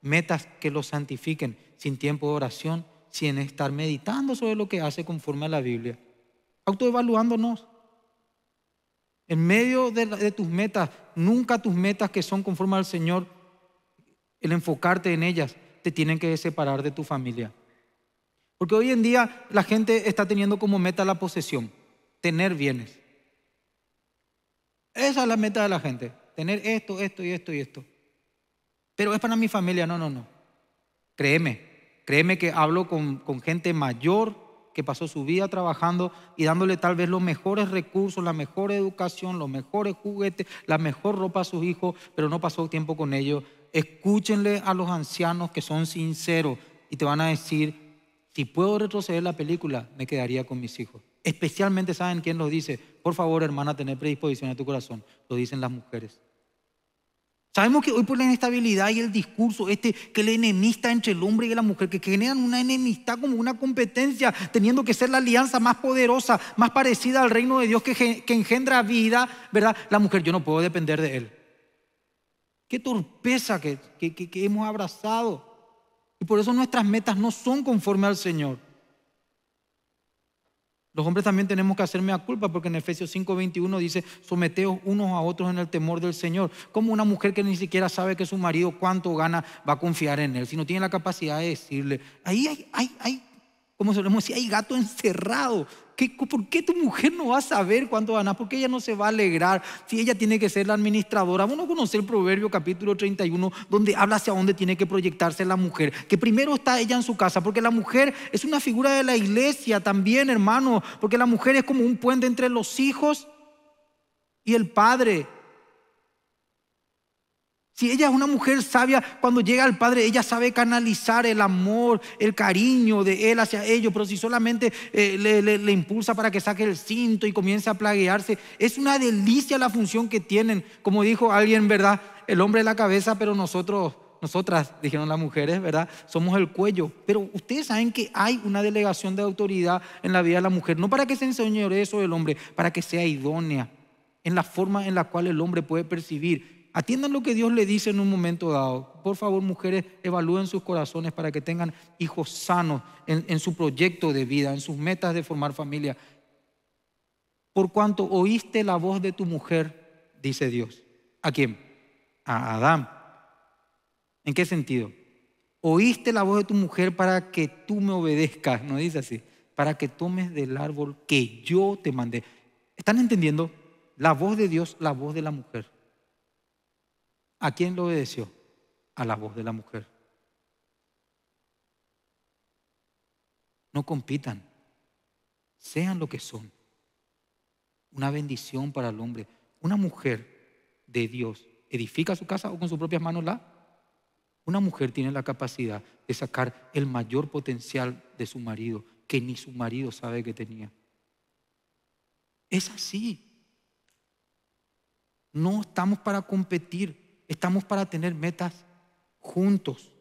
metas que lo santifiquen, sin tiempo de oración, sin estar meditando sobre lo que hace conforme a la Biblia, autoevaluándonos. En medio de, tus metas, nunca tus metas que son conforme al Señor, el enfocarte en ellas, te tienen que separar de tu familia. Porque hoy en día la gente está teniendo como meta la posesión, tener bienes. Esa es la meta de la gente, tener esto, esto y esto y esto. Pero es para mi familia, no, no, no. Créeme, créeme que hablo con, con gente mayor que pasó su vida trabajando y dándole tal vez los mejores recursos, la mejor educación, los mejores juguetes, la mejor ropa a sus hijos, pero no pasó tiempo con ellos. Escúchenle a los ancianos que son sinceros y te van a decir, si puedo retroceder la película, me quedaría con mis hijos. Especialmente, ¿saben quién los dice? Por favor, hermana, tener predisposición a tu corazón. Lo dicen las mujeres. Sabemos que hoy por la inestabilidad y el discurso este que el enemista entre el hombre y la mujer, que generan una enemistad como una competencia, teniendo que ser la alianza más poderosa, más parecida al reino de Dios que, engendra vida, ¿verdad? La mujer, yo no puedo depender de él. Qué torpeza que hemos abrazado. Y por eso nuestras metas no son conforme al Señor. Los hombres también tenemos que hacerme a culpa porque en Efesios 5:21 dice, someteos unos a otros en el temor del Señor. Como una mujer que ni siquiera sabe que su marido cuánto gana va a confiar en él, si no tiene la capacidad de decirle, ahí hay, hay, hay, como solemos si hay gato encerrado, ¿Por qué tu mujer no va a saber cuánto a? ¿Por qué ella no se va a alegrar? Si ella tiene que ser la administradora. a conocer el Proverbio capítulo 31, donde habla hacia dónde tiene que proyectarse la mujer. Que primero está ella en su casa, porque la mujer es una figura de la iglesia también, hermano. Porque la mujer es como un puente entre los hijos y el padre. Si ella es una mujer sabia, cuando llega al Padre, ella sabe canalizar el amor, el cariño de Él hacia ellos, pero si solamente eh, le, impulsa para que saque el cinto y comience a plaguearse, es una delicia la función que tienen. Como dijo alguien, ¿verdad? El hombre es la cabeza, pero nosotros, nosotras, dijeron las mujeres, ¿verdad? Somos el cuello. Pero ustedes saben que hay una delegación de autoridad en la vida de la mujer, no para que se enseñore eso del hombre, para que sea idónea en la forma en la cual el hombre puede percibir atiendan lo que Dios le dice en un momento dado. Por favor, mujeres, evalúen sus corazones para que tengan hijos sanos en, su proyecto de vida, en sus metas de formar familia. Por cuanto oíste la voz de tu mujer, dice Dios. ¿A quién? A Adán. ¿En qué sentido? Oíste la voz de tu mujer para que tú me obedezcas, no dice así, para que tomes del árbol que yo te mandé. ¿Están entendiendo? La voz de Dios, la voz de la mujer. ¿A quién lo obedeció? A la voz de la mujer. No compitan. Sean lo que son. Una bendición para el hombre. Una mujer de Dios edifica su casa o con sus propias manos la. Una mujer tiene la capacidad de sacar el mayor potencial de su marido que ni su marido sabe que tenía. Es así. No estamos para competir estamos para tener metas juntos.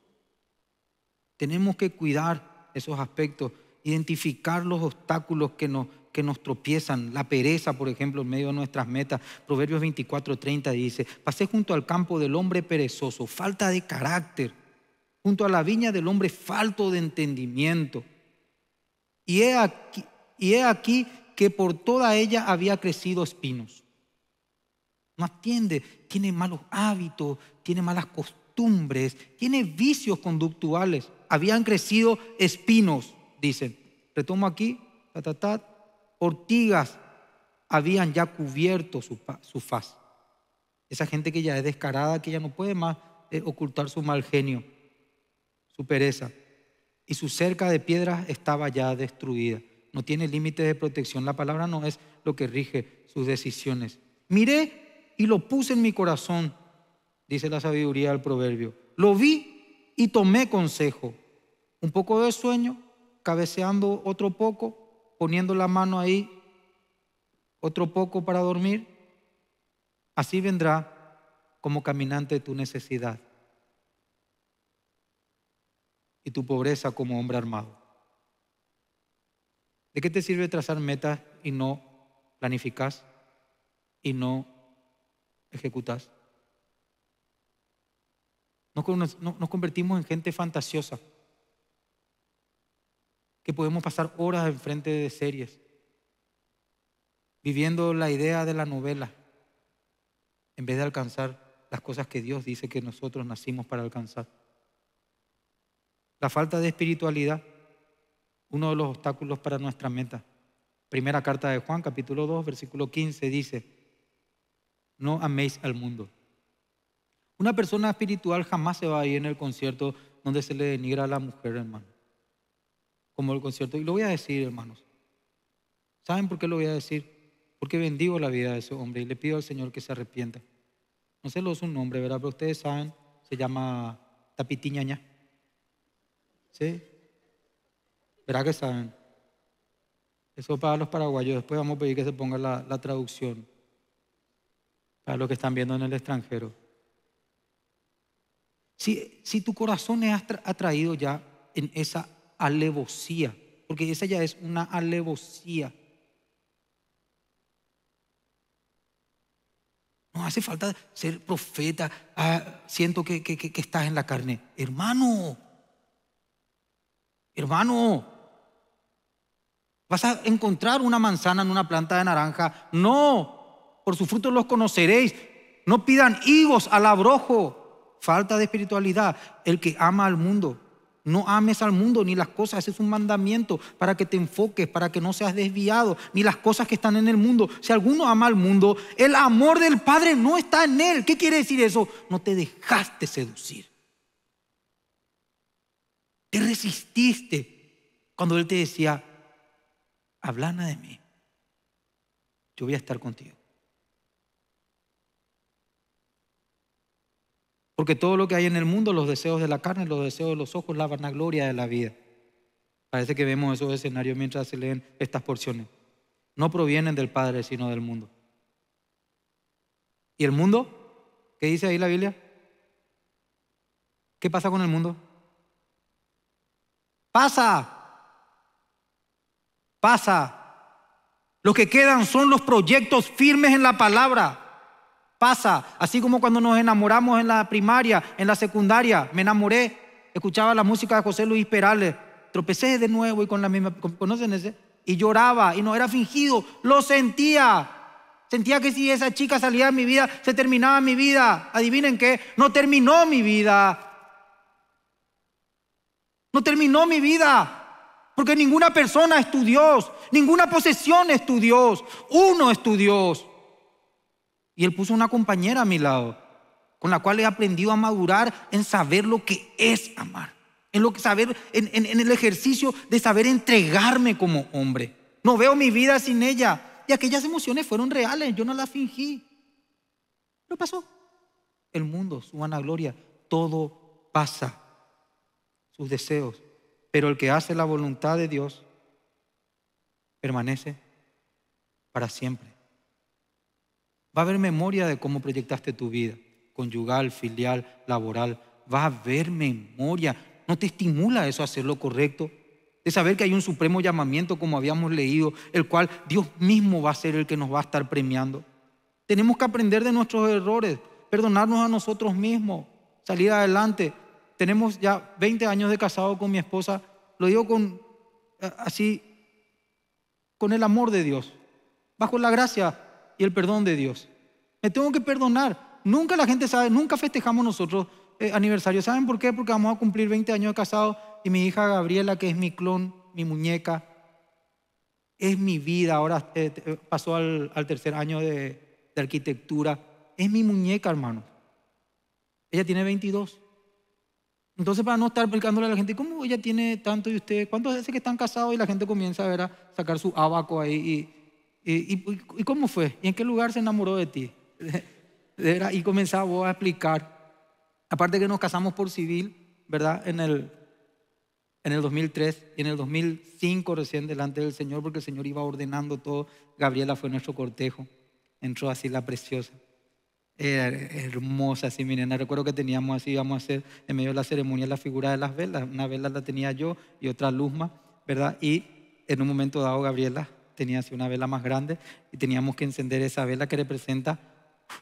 Tenemos que cuidar esos aspectos, identificar los obstáculos que nos, que nos tropiezan, la pereza, por ejemplo, en medio de nuestras metas. Proverbios 24:30 dice, pasé junto al campo del hombre perezoso, falta de carácter, junto a la viña del hombre falto de entendimiento. Y he aquí, y he aquí que por toda ella había crecido espinos no atiende, tiene malos hábitos, tiene malas costumbres, tiene vicios conductuales. Habían crecido espinos, dicen. Retomo aquí, ta, Ortigas habían ya cubierto su, faz. Esa gente que ya es descarada, que ya no puede más eh, ocultar su mal genio, su pereza. Y su cerca de piedras estaba ya destruida. No tiene límite de protección. La palabra no es lo que rige sus decisiones. Miré y lo puse en mi corazón, dice la sabiduría del proverbio. Lo vi y tomé consejo. Un poco de sueño, cabeceando otro poco, poniendo la mano ahí, otro poco para dormir. Así vendrá como caminante tu necesidad y tu pobreza como hombre armado. ¿De qué te sirve trazar metas y no planificas y no ejecutar. nos convertimos en gente fantasiosa, que podemos pasar horas enfrente de series, viviendo la idea de la novela, en vez de alcanzar las cosas que Dios dice que nosotros nacimos para alcanzar. La falta de espiritualidad, uno de los obstáculos para nuestra meta. Primera carta de Juan, capítulo 2, versículo 15, dice, no améis al mundo. Una persona espiritual jamás se va a ir en el concierto donde se le denigra a la mujer, hermano. Como el concierto, y lo voy a decir, hermanos. ¿Saben por qué lo voy a decir? Porque bendigo la vida de ese hombre y le pido al Señor que se arrepienta. No sé lo su nombre, ¿verdad? Pero ustedes saben, se llama Tapitiñaña. ¿Sí? ¿Verdad que saben? Eso para los paraguayos. Después vamos a pedir que se ponga la traducción lo que están viendo en el extranjero. Si, si tu corazón es atraído ya en esa alevosía, porque esa ya es una alevosía. No hace falta ser profeta, ah, siento que, que, que estás en la carne. Hermano, hermano, vas a encontrar una manzana en una planta de naranja. No, por sus frutos los conoceréis. No pidan higos al abrojo. Falta de espiritualidad. El que ama al mundo. No ames al mundo ni las cosas. Ese es un mandamiento para que te enfoques, para que no seas desviado, ni las cosas que están en el mundo. Si alguno ama al mundo, el amor del Padre no está en él. ¿Qué quiere decir eso? No te dejaste seducir. Te resististe cuando él te decía, hablana de mí. Yo voy a estar contigo. Porque todo lo que hay en el mundo, los deseos de la carne, los deseos de los ojos, la vanagloria de la vida. Parece que vemos esos escenarios mientras se leen estas porciones. No provienen del Padre, sino del mundo. ¿Y el mundo? ¿Qué dice ahí la Biblia? ¿Qué pasa con el mundo? Pasa. Pasa. lo que quedan son los proyectos firmes en la palabra pasa, así como cuando nos enamoramos en la primaria, en la secundaria, me enamoré, escuchaba la música de José Luis Perales, tropecé de nuevo y con la misma, ¿conocen ese? Y lloraba y no era fingido, lo sentía. Sentía que si esa chica salía de mi vida, se terminaba mi vida. Adivinen qué, no terminó mi vida. No terminó mi vida. Porque ninguna persona es tu Dios, ninguna posesión es tu Dios, uno es tu Dios. Y Él puso una compañera a mi lado, con la cual he aprendido a madurar en saber lo que es amar, en, lo que saber, en, el ejercicio de saber entregarme como hombre. No veo mi vida sin ella. Y aquellas emociones fueron reales, yo no las fingí. Lo pasó. El mundo, su gloria, todo pasa. Sus deseos. Pero el que hace la voluntad de Dios permanece para siempre. Va a haber memoria de cómo proyectaste tu vida, conyugal, filial, laboral. Va a haber memoria. ¿No te estimula eso a hacer lo correcto? De saber que hay un supremo llamamiento, como habíamos leído, el cual Dios mismo va a ser el que nos va a estar premiando. Tenemos que aprender de nuestros errores, perdonarnos a nosotros mismos, salir adelante. Tenemos ya 20 años de casado con mi esposa, lo digo con eh, así, con el amor de Dios, bajo la gracia y el perdón de Dios. Me tengo que perdonar. Nunca la gente sabe, nunca festejamos nosotros eh, aniversario. ¿Saben por qué? Porque vamos a cumplir 20 años de casado y mi hija Gabriela, que es mi clon, mi muñeca, es mi vida. Ahora eh, eh, pasó al, tercer año de, arquitectura. Es mi muñeca, hermano. Ella tiene 22. Entonces, para no estar explicándole a la gente, ¿cómo ella tiene tanto y usted? ¿Cuántos veces que están casados? Y la gente comienza a, ver, a sacar su abaco ahí y ¿Y, cómo fue? ¿Y en qué lugar se enamoró de ti? [laughs] y comenzaba a explicar. Aparte que nos casamos por civil, ¿verdad? En el, en el 2003 y en el 2005 recién delante del Señor, porque el Señor iba ordenando todo. Gabriela fue nuestro cortejo. Entró así la preciosa. hermosa, así, miren Recuerdo que teníamos así, íbamos a hacer en medio de la ceremonia la figura de las velas. Una vela la tenía yo y otra Luzma, ¿verdad? Y en un momento dado, Gabriela tenía así una vela más grande y teníamos que encender esa vela que representa,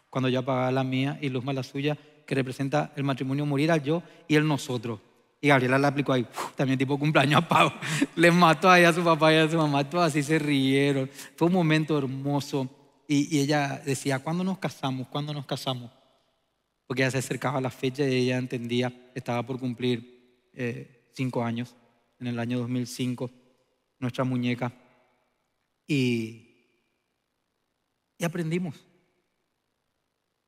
cuando yo apagaba la mía y Luzma la suya, que representa el matrimonio morir al yo y el nosotros. Y Gabriela la aplicó ahí, también tipo cumpleaños a Pau. [laughs] Les mató ahí a su papá y a su mamá, todos así se rieron. Fue un momento hermoso. Y, ella decía, ¿cuándo nos casamos? ¿Cuándo nos casamos? Porque ella se acercaba a la fecha y ella entendía, estaba por cumplir eh, cinco años, en el año 2005, nuestra muñeca y, aprendimos.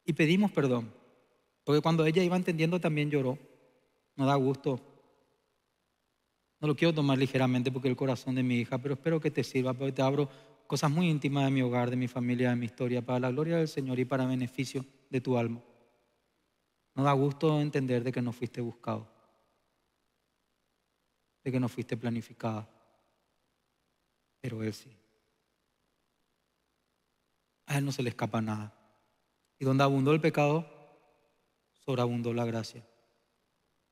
Y pedimos perdón. Porque cuando ella iba entendiendo también lloró. No da gusto. No lo quiero tomar ligeramente porque el corazón de mi hija, pero espero que te sirva, porque te abro cosas muy íntimas de mi hogar, de mi familia, de mi historia, para la gloria del Señor y para beneficio de tu alma. No da gusto entender de que no fuiste buscado, de que no fuiste planificada, pero Él sí. A Él no se le escapa nada. Y donde abundó el pecado, sobreabundó la gracia.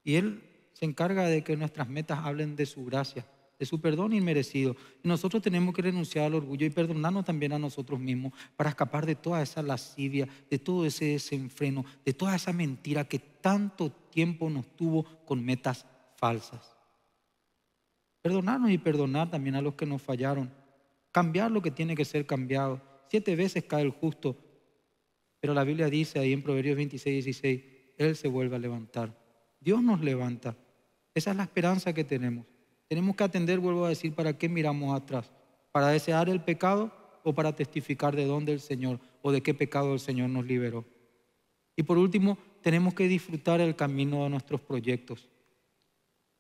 Y Él se encarga de que nuestras metas hablen de su gracia, de su perdón inmerecido. Y nosotros tenemos que renunciar al orgullo y perdonarnos también a nosotros mismos para escapar de toda esa lascivia, de todo ese desenfreno, de toda esa mentira que tanto tiempo nos tuvo con metas falsas. Perdonarnos y perdonar también a los que nos fallaron. Cambiar lo que tiene que ser cambiado siete veces cae el justo, pero la Biblia dice ahí en Proverbios 26, 16, Él se vuelve a levantar. Dios nos levanta. Esa es la esperanza que tenemos. Tenemos que atender, vuelvo a decir, para qué miramos atrás. ¿Para desear el pecado o para testificar de dónde el Señor o de qué pecado el Señor nos liberó? Y por último, tenemos que disfrutar el camino de nuestros proyectos.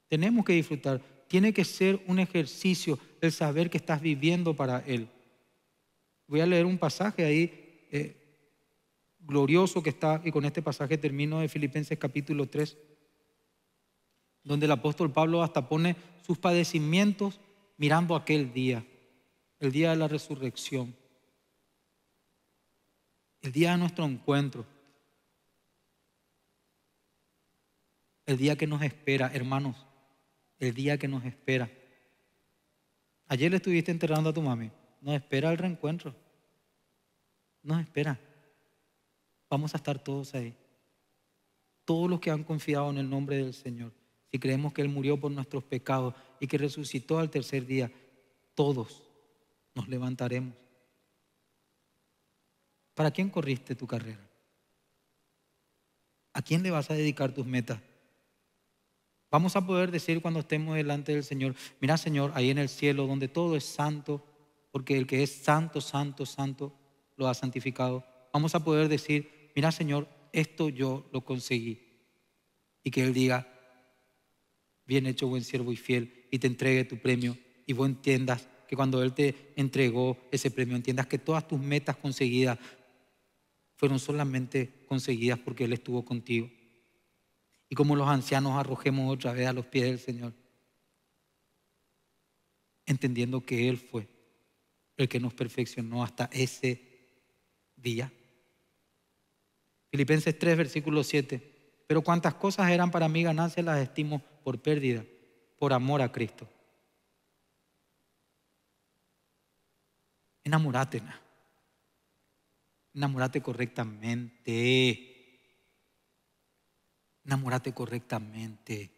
Tenemos que disfrutar. Tiene que ser un ejercicio el saber que estás viviendo para Él. Voy a leer un pasaje ahí eh, glorioso que está, y con este pasaje termino de Filipenses capítulo 3, donde el apóstol Pablo hasta pone sus padecimientos mirando aquel día, el día de la resurrección, el día de nuestro encuentro, el día que nos espera, hermanos, el día que nos espera. Ayer le estuviste enterrando a tu mami nos espera el reencuentro. Nos espera. Vamos a estar todos ahí. Todos los que han confiado en el nombre del Señor. Si creemos que Él murió por nuestros pecados y que resucitó al tercer día, todos nos levantaremos. ¿Para quién corriste tu carrera? ¿A quién le vas a dedicar tus metas? Vamos a poder decir cuando estemos delante del Señor, mira Señor, ahí en el cielo donde todo es santo, porque el que es santo, santo, santo, lo ha santificado. Vamos a poder decir, mira Señor, esto yo lo conseguí. Y que Él diga, bien hecho buen siervo y fiel, y te entregue tu premio, y vos entiendas que cuando Él te entregó ese premio, entiendas que todas tus metas conseguidas fueron solamente conseguidas porque Él estuvo contigo. Y como los ancianos arrojemos otra vez a los pies del Señor, entendiendo que Él fue el que nos perfeccionó hasta ese día. Filipenses 3, versículo 7. Pero cuantas cosas eran para mí ganancia las estimo por pérdida, por amor a Cristo. Enamorate, enamórate correctamente. Enamorate correctamente.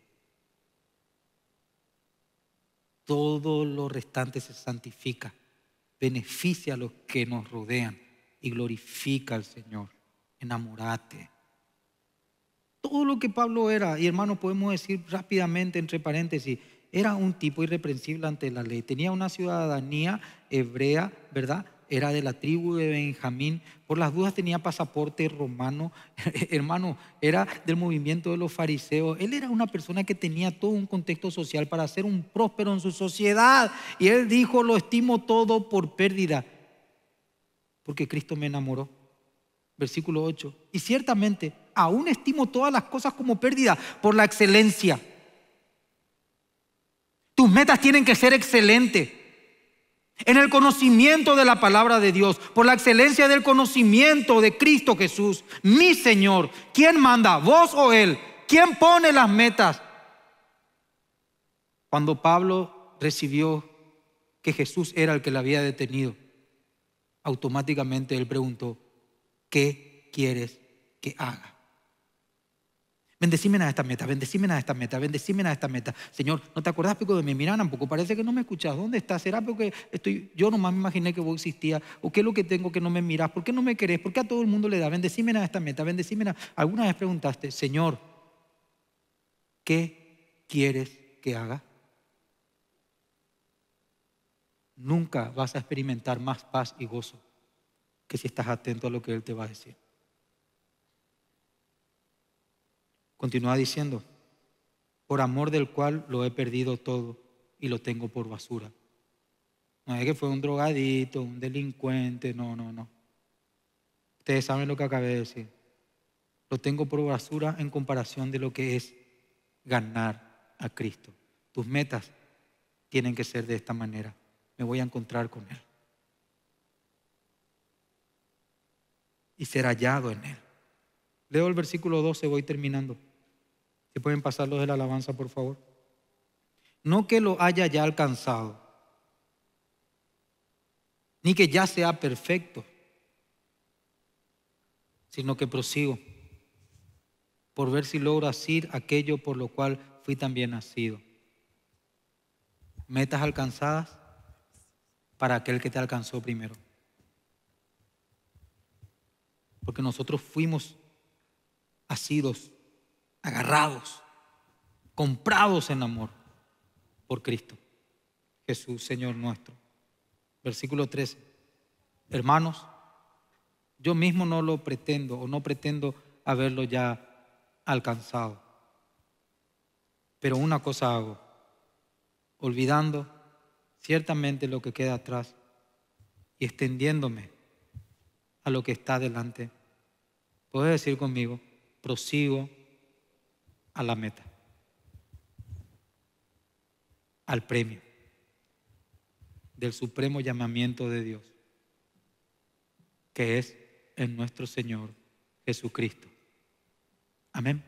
Todo lo restante se santifica beneficia a los que nos rodean y glorifica al Señor. Enamórate. Todo lo que Pablo era, y hermano, podemos decir rápidamente, entre paréntesis, era un tipo irreprensible ante la ley. Tenía una ciudadanía hebrea, ¿verdad? era de la tribu de Benjamín, por las dudas tenía pasaporte romano, [laughs] hermano, era del movimiento de los fariseos, él era una persona que tenía todo un contexto social para ser un próspero en su sociedad, y él dijo, lo estimo todo por pérdida, porque Cristo me enamoró. Versículo 8, y ciertamente aún estimo todas las cosas como pérdida por la excelencia. Tus metas tienen que ser excelentes en el conocimiento de la palabra de Dios, por la excelencia del conocimiento de Cristo Jesús, mi Señor. ¿Quién manda, vos o Él? ¿Quién pone las metas? Cuando Pablo recibió que Jesús era el que le había detenido, automáticamente él preguntó, ¿qué quieres que haga? Bendecímen a esta meta, bendecime a esta meta, bendecime a esta meta. Señor, ¿no te acordás pico de mí? Mirá, tampoco parece que no me escuchas, ¿Dónde estás? ¿Será porque estoy, yo nomás me imaginé que vos existías? ¿O qué es lo que tengo que no me mirás? ¿Por qué no me querés? ¿Por qué a todo el mundo le da? Bendecímen a esta meta, bendecime a... Alguna vez preguntaste, Señor, ¿qué quieres que haga? Nunca vas a experimentar más paz y gozo que si estás atento a lo que Él te va a decir. Continúa diciendo, por amor del cual lo he perdido todo y lo tengo por basura. No es que fue un drogadito, un delincuente, no, no, no. Ustedes saben lo que acabé de decir. Lo tengo por basura en comparación de lo que es ganar a Cristo. Tus metas tienen que ser de esta manera. Me voy a encontrar con Él. Y ser hallado en Él. Leo el versículo 12, voy terminando. ¿Se pueden pasar los de la alabanza, por favor. No que lo haya ya alcanzado, ni que ya sea perfecto, sino que prosigo por ver si logro asir aquello por lo cual fui también nacido. Metas alcanzadas para aquel que te alcanzó primero. Porque nosotros fuimos asidos agarrados, comprados en amor por Cristo, Jesús Señor nuestro. Versículo 13. Hermanos, yo mismo no lo pretendo o no pretendo haberlo ya alcanzado. Pero una cosa hago, olvidando ciertamente lo que queda atrás y extendiéndome a lo que está delante. Puedes decir conmigo, prosigo a la meta, al premio del supremo llamamiento de Dios, que es en nuestro Señor Jesucristo. Amén.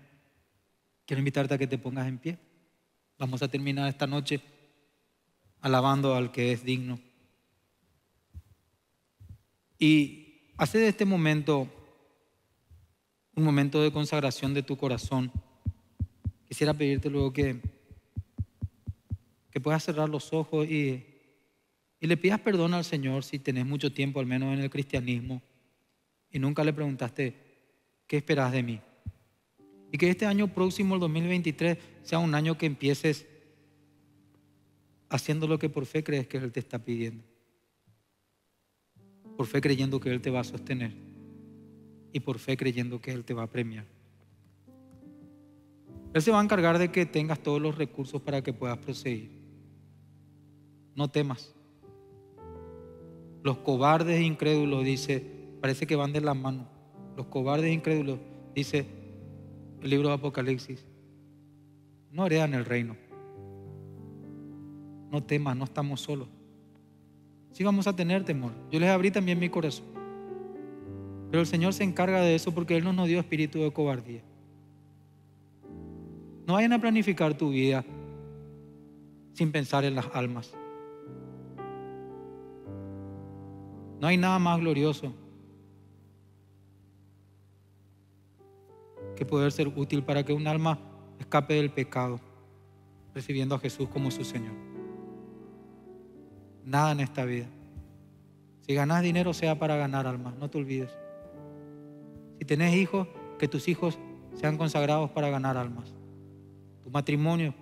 Quiero invitarte a que te pongas en pie. Vamos a terminar esta noche alabando al que es digno. Y hace de este momento un momento de consagración de tu corazón. Quisiera pedirte luego que, que puedas cerrar los ojos y, y le pidas perdón al Señor si tenés mucho tiempo, al menos en el cristianismo, y nunca le preguntaste, ¿qué esperas de mí? Y que este año próximo, el 2023, sea un año que empieces haciendo lo que por fe crees que Él te está pidiendo. Por fe creyendo que Él te va a sostener. Y por fe creyendo que Él te va a premiar. Él se va a encargar de que tengas todos los recursos para que puedas proseguir. No temas. Los cobardes e incrédulos, dice, parece que van de la mano. Los cobardes e incrédulos, dice el libro de Apocalipsis, no heredan el reino. No temas, no estamos solos. Sí vamos a tener temor. Yo les abrí también mi corazón. Pero el Señor se encarga de eso porque Él no nos dio espíritu de cobardía no vayan a planificar tu vida sin pensar en las almas. No hay nada más glorioso que poder ser útil para que un alma escape del pecado, recibiendo a Jesús como su Señor. Nada en esta vida. Si ganas dinero sea para ganar almas, no te olvides. Si tenés hijos, que tus hijos sean consagrados para ganar almas tu matrimonio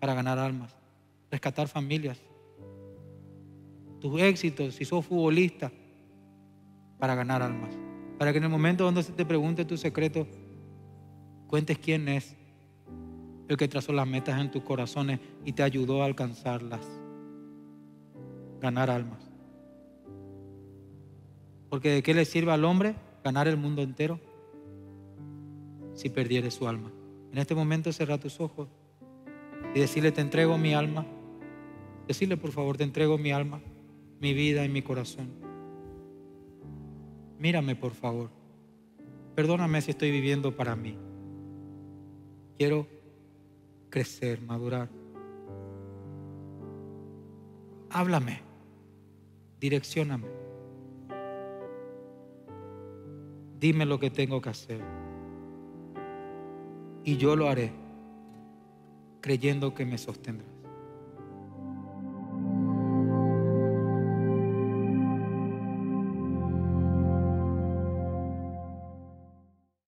para ganar almas, rescatar familias, tus éxitos, si sos futbolista, para ganar almas. Para que en el momento donde se te pregunte tu secreto, cuentes quién es el que trazó las metas en tus corazones y te ayudó a alcanzarlas. Ganar almas. Porque de qué le sirve al hombre ganar el mundo entero si perdiere su alma. En este momento cerra tus ojos y decirle, te entrego mi alma. Decirle, por favor, te entrego mi alma, mi vida y mi corazón. Mírame, por favor. Perdóname si estoy viviendo para mí. Quiero crecer, madurar. Háblame, direccióname Dime lo que tengo que hacer y yo lo haré creyendo que me sostendrá.